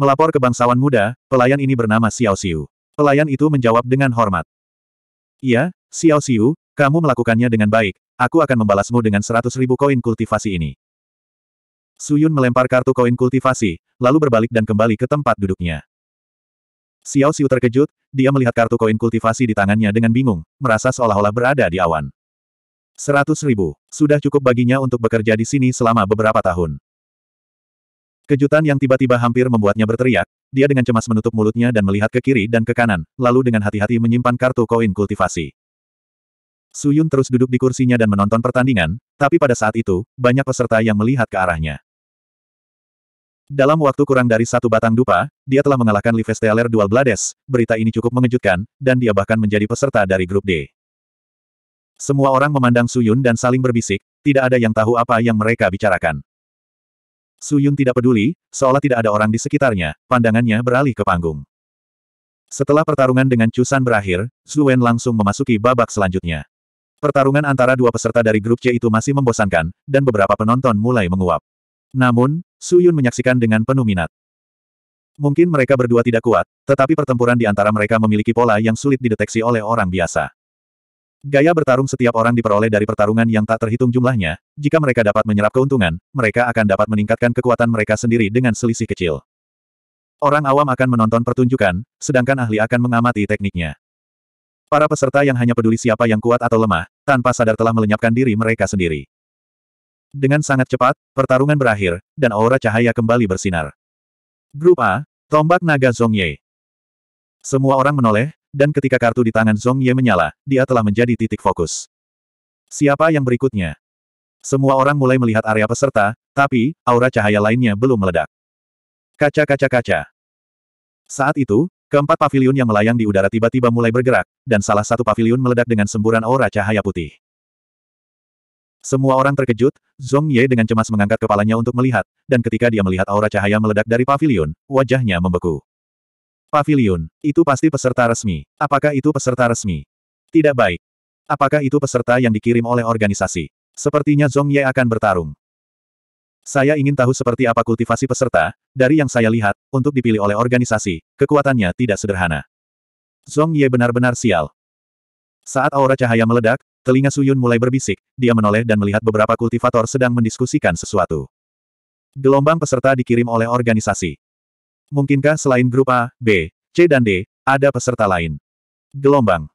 [SPEAKER 1] Melapor ke bangsawan muda, pelayan ini bernama Xiao Xiu. Pelayan itu menjawab dengan hormat. Iya, Xiao Xiu, kamu melakukannya dengan baik, aku akan membalasmu dengan seratus ribu koin kultivasi ini. Suyun melempar kartu koin kultivasi, lalu berbalik dan kembali ke tempat duduknya. Xiao Xiu terkejut, dia melihat kartu koin kultivasi di tangannya dengan bingung, merasa seolah-olah berada di awan. Seratus ribu, sudah cukup baginya untuk bekerja di sini selama beberapa tahun. Kejutan yang tiba-tiba hampir membuatnya berteriak, dia dengan cemas menutup mulutnya dan melihat ke kiri dan ke kanan, lalu dengan hati-hati menyimpan kartu koin kultivasi. Suyun terus duduk di kursinya dan menonton pertandingan, tapi pada saat itu, banyak peserta yang melihat ke arahnya. Dalam waktu kurang dari satu batang dupa, dia telah mengalahkan Livesteller Dual Blades, berita ini cukup mengejutkan, dan dia bahkan menjadi peserta dari grup D. Semua orang memandang Suyun dan saling berbisik, tidak ada yang tahu apa yang mereka bicarakan. Suyun tidak peduli, seolah tidak ada orang di sekitarnya, pandangannya beralih ke panggung. Setelah pertarungan dengan Chusan berakhir, Wen langsung memasuki babak selanjutnya. Pertarungan antara dua peserta dari grup C itu masih membosankan, dan beberapa penonton mulai menguap. Namun, Yun menyaksikan dengan penuh minat. Mungkin mereka berdua tidak kuat, tetapi pertempuran di antara mereka memiliki pola yang sulit dideteksi oleh orang biasa. Gaya bertarung setiap orang diperoleh dari pertarungan yang tak terhitung jumlahnya, jika mereka dapat menyerap keuntungan, mereka akan dapat meningkatkan kekuatan mereka sendiri dengan selisih kecil. Orang awam akan menonton pertunjukan, sedangkan ahli akan mengamati tekniknya. Para peserta yang hanya peduli siapa yang kuat atau lemah, tanpa sadar telah melenyapkan diri mereka sendiri. Dengan sangat cepat, pertarungan berakhir, dan aura cahaya kembali bersinar. Grup A, Tombak Naga Zongye. Semua orang menoleh, dan ketika kartu di tangan Zongye menyala, dia telah menjadi titik fokus. Siapa yang berikutnya? Semua orang mulai melihat area peserta, tapi, aura cahaya lainnya belum meledak. Kaca-kaca-kaca. Saat itu, Keempat pavilion yang melayang di udara tiba-tiba mulai bergerak, dan salah satu pavilion meledak dengan semburan aura cahaya putih. Semua orang terkejut, Zhong Ye dengan cemas mengangkat kepalanya untuk melihat, dan ketika dia melihat aura cahaya meledak dari pavilion, wajahnya membeku. Pavilion, itu pasti peserta resmi. Apakah itu peserta resmi? Tidak baik. Apakah itu peserta yang dikirim oleh organisasi? Sepertinya Zhong Ye akan bertarung. Saya ingin tahu seperti apa kultivasi peserta, dari yang saya lihat, untuk dipilih oleh organisasi, kekuatannya tidak sederhana. Zong Ye benar-benar sial. Saat aura cahaya meledak, telinga Suyun mulai berbisik, dia menoleh dan melihat beberapa kultivator sedang mendiskusikan sesuatu. Gelombang peserta dikirim oleh organisasi. Mungkinkah selain grup A, B, C dan D, ada peserta lain? Gelombang.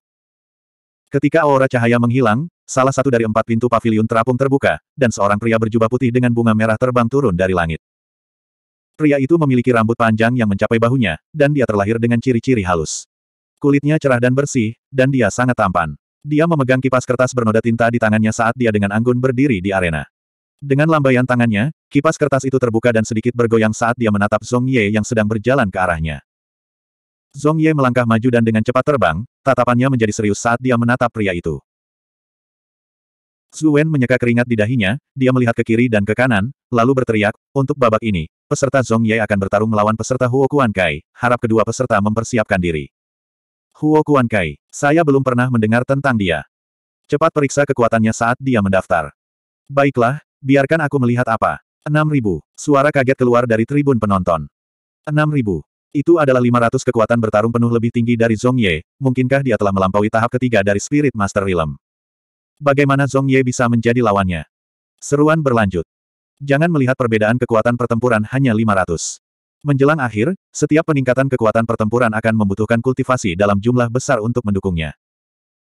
[SPEAKER 1] Ketika aura cahaya menghilang, Salah satu dari empat pintu pavilion terapung terbuka, dan seorang pria berjubah putih dengan bunga merah terbang turun dari langit. Pria itu memiliki rambut panjang yang mencapai bahunya, dan dia terlahir dengan ciri-ciri halus. Kulitnya cerah dan bersih, dan dia sangat tampan. Dia memegang kipas kertas bernoda tinta di tangannya saat dia dengan anggun berdiri di arena. Dengan lambaian tangannya, kipas kertas itu terbuka dan sedikit bergoyang saat dia menatap Zhong Ye yang sedang berjalan ke arahnya. Zhong Ye melangkah maju dan dengan cepat terbang, tatapannya menjadi serius saat dia menatap pria itu. Zhu Wen menyeka keringat di dahinya, dia melihat ke kiri dan ke kanan, lalu berteriak, untuk babak ini, peserta Zhong Ye akan bertarung melawan peserta Huo Kuan Kai, harap kedua peserta mempersiapkan diri. Huo Kuan Kai, saya belum pernah mendengar tentang dia. Cepat periksa kekuatannya saat dia mendaftar. Baiklah, biarkan aku melihat apa. 6.000. Suara kaget keluar dari tribun penonton. 6.000. Itu adalah 500 kekuatan bertarung penuh lebih tinggi dari Zhong Ye, mungkinkah dia telah melampaui tahap ketiga dari Spirit Master Realm. Bagaimana Zhong Ye bisa menjadi lawannya? Seruan berlanjut. Jangan melihat perbedaan kekuatan pertempuran hanya 500. Menjelang akhir, setiap peningkatan kekuatan pertempuran akan membutuhkan kultivasi dalam jumlah besar untuk mendukungnya.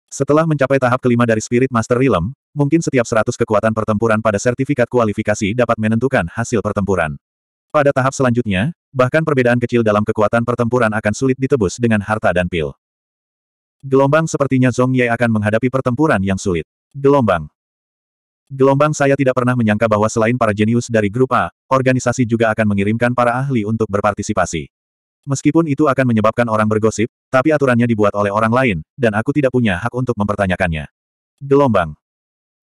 [SPEAKER 1] Setelah mencapai tahap kelima dari Spirit Master Realm, mungkin setiap 100 kekuatan pertempuran pada sertifikat kualifikasi dapat menentukan hasil pertempuran. Pada tahap selanjutnya, bahkan perbedaan kecil dalam kekuatan pertempuran akan sulit ditebus dengan harta dan pil. Gelombang sepertinya Zhong Ye akan menghadapi pertempuran yang sulit. Gelombang. Gelombang saya tidak pernah menyangka bahwa selain para jenius dari grup A, organisasi juga akan mengirimkan para ahli untuk berpartisipasi. Meskipun itu akan menyebabkan orang bergosip, tapi aturannya dibuat oleh orang lain, dan aku tidak punya hak untuk mempertanyakannya. Gelombang.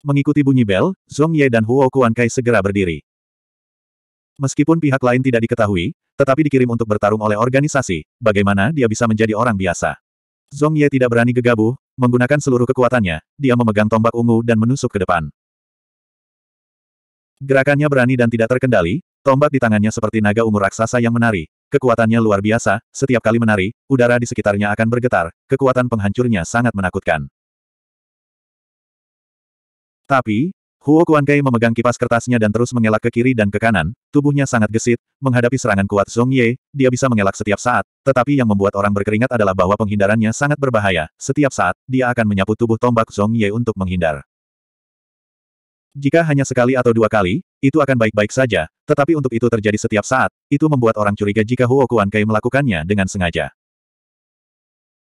[SPEAKER 1] Mengikuti bunyi bel, Zhong Ye dan Huo Kai segera berdiri. Meskipun pihak lain tidak diketahui, tetapi dikirim untuk bertarung oleh organisasi, bagaimana dia bisa menjadi orang biasa? Zhong Ye tidak berani gegabah, Menggunakan seluruh kekuatannya, dia memegang tombak ungu dan menusuk ke depan. Gerakannya berani dan tidak terkendali, tombak di tangannya seperti naga ungu raksasa yang menari. Kekuatannya luar biasa, setiap kali menari, udara di sekitarnya akan bergetar, kekuatan penghancurnya sangat menakutkan. Tapi, Huo Kuankai memegang kipas kertasnya dan terus mengelak ke kiri dan ke kanan, tubuhnya sangat gesit, menghadapi serangan kuat Zhong Ye, dia bisa mengelak setiap saat, tetapi yang membuat orang berkeringat adalah bahwa penghindarannya sangat berbahaya, setiap saat, dia akan menyapu tubuh tombak Zhong Ye untuk menghindar. Jika hanya sekali atau dua kali, itu akan baik-baik saja, tetapi untuk itu terjadi setiap saat, itu membuat orang curiga jika Huo Kuan melakukannya dengan sengaja.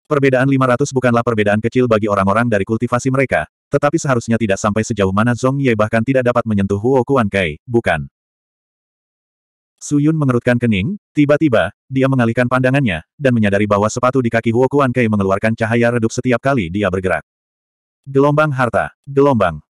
[SPEAKER 1] Perbedaan 500 bukanlah perbedaan kecil bagi orang-orang dari kultivasi mereka, tetapi seharusnya tidak sampai sejauh mana Zhong Ye bahkan tidak dapat menyentuh Huo Kuan Kai, bukan? Su Yun mengerutkan kening, tiba-tiba, dia mengalihkan pandangannya, dan menyadari bahwa sepatu di kaki Huo Kuan Kai mengeluarkan cahaya redup setiap kali dia bergerak. Gelombang harta, gelombang.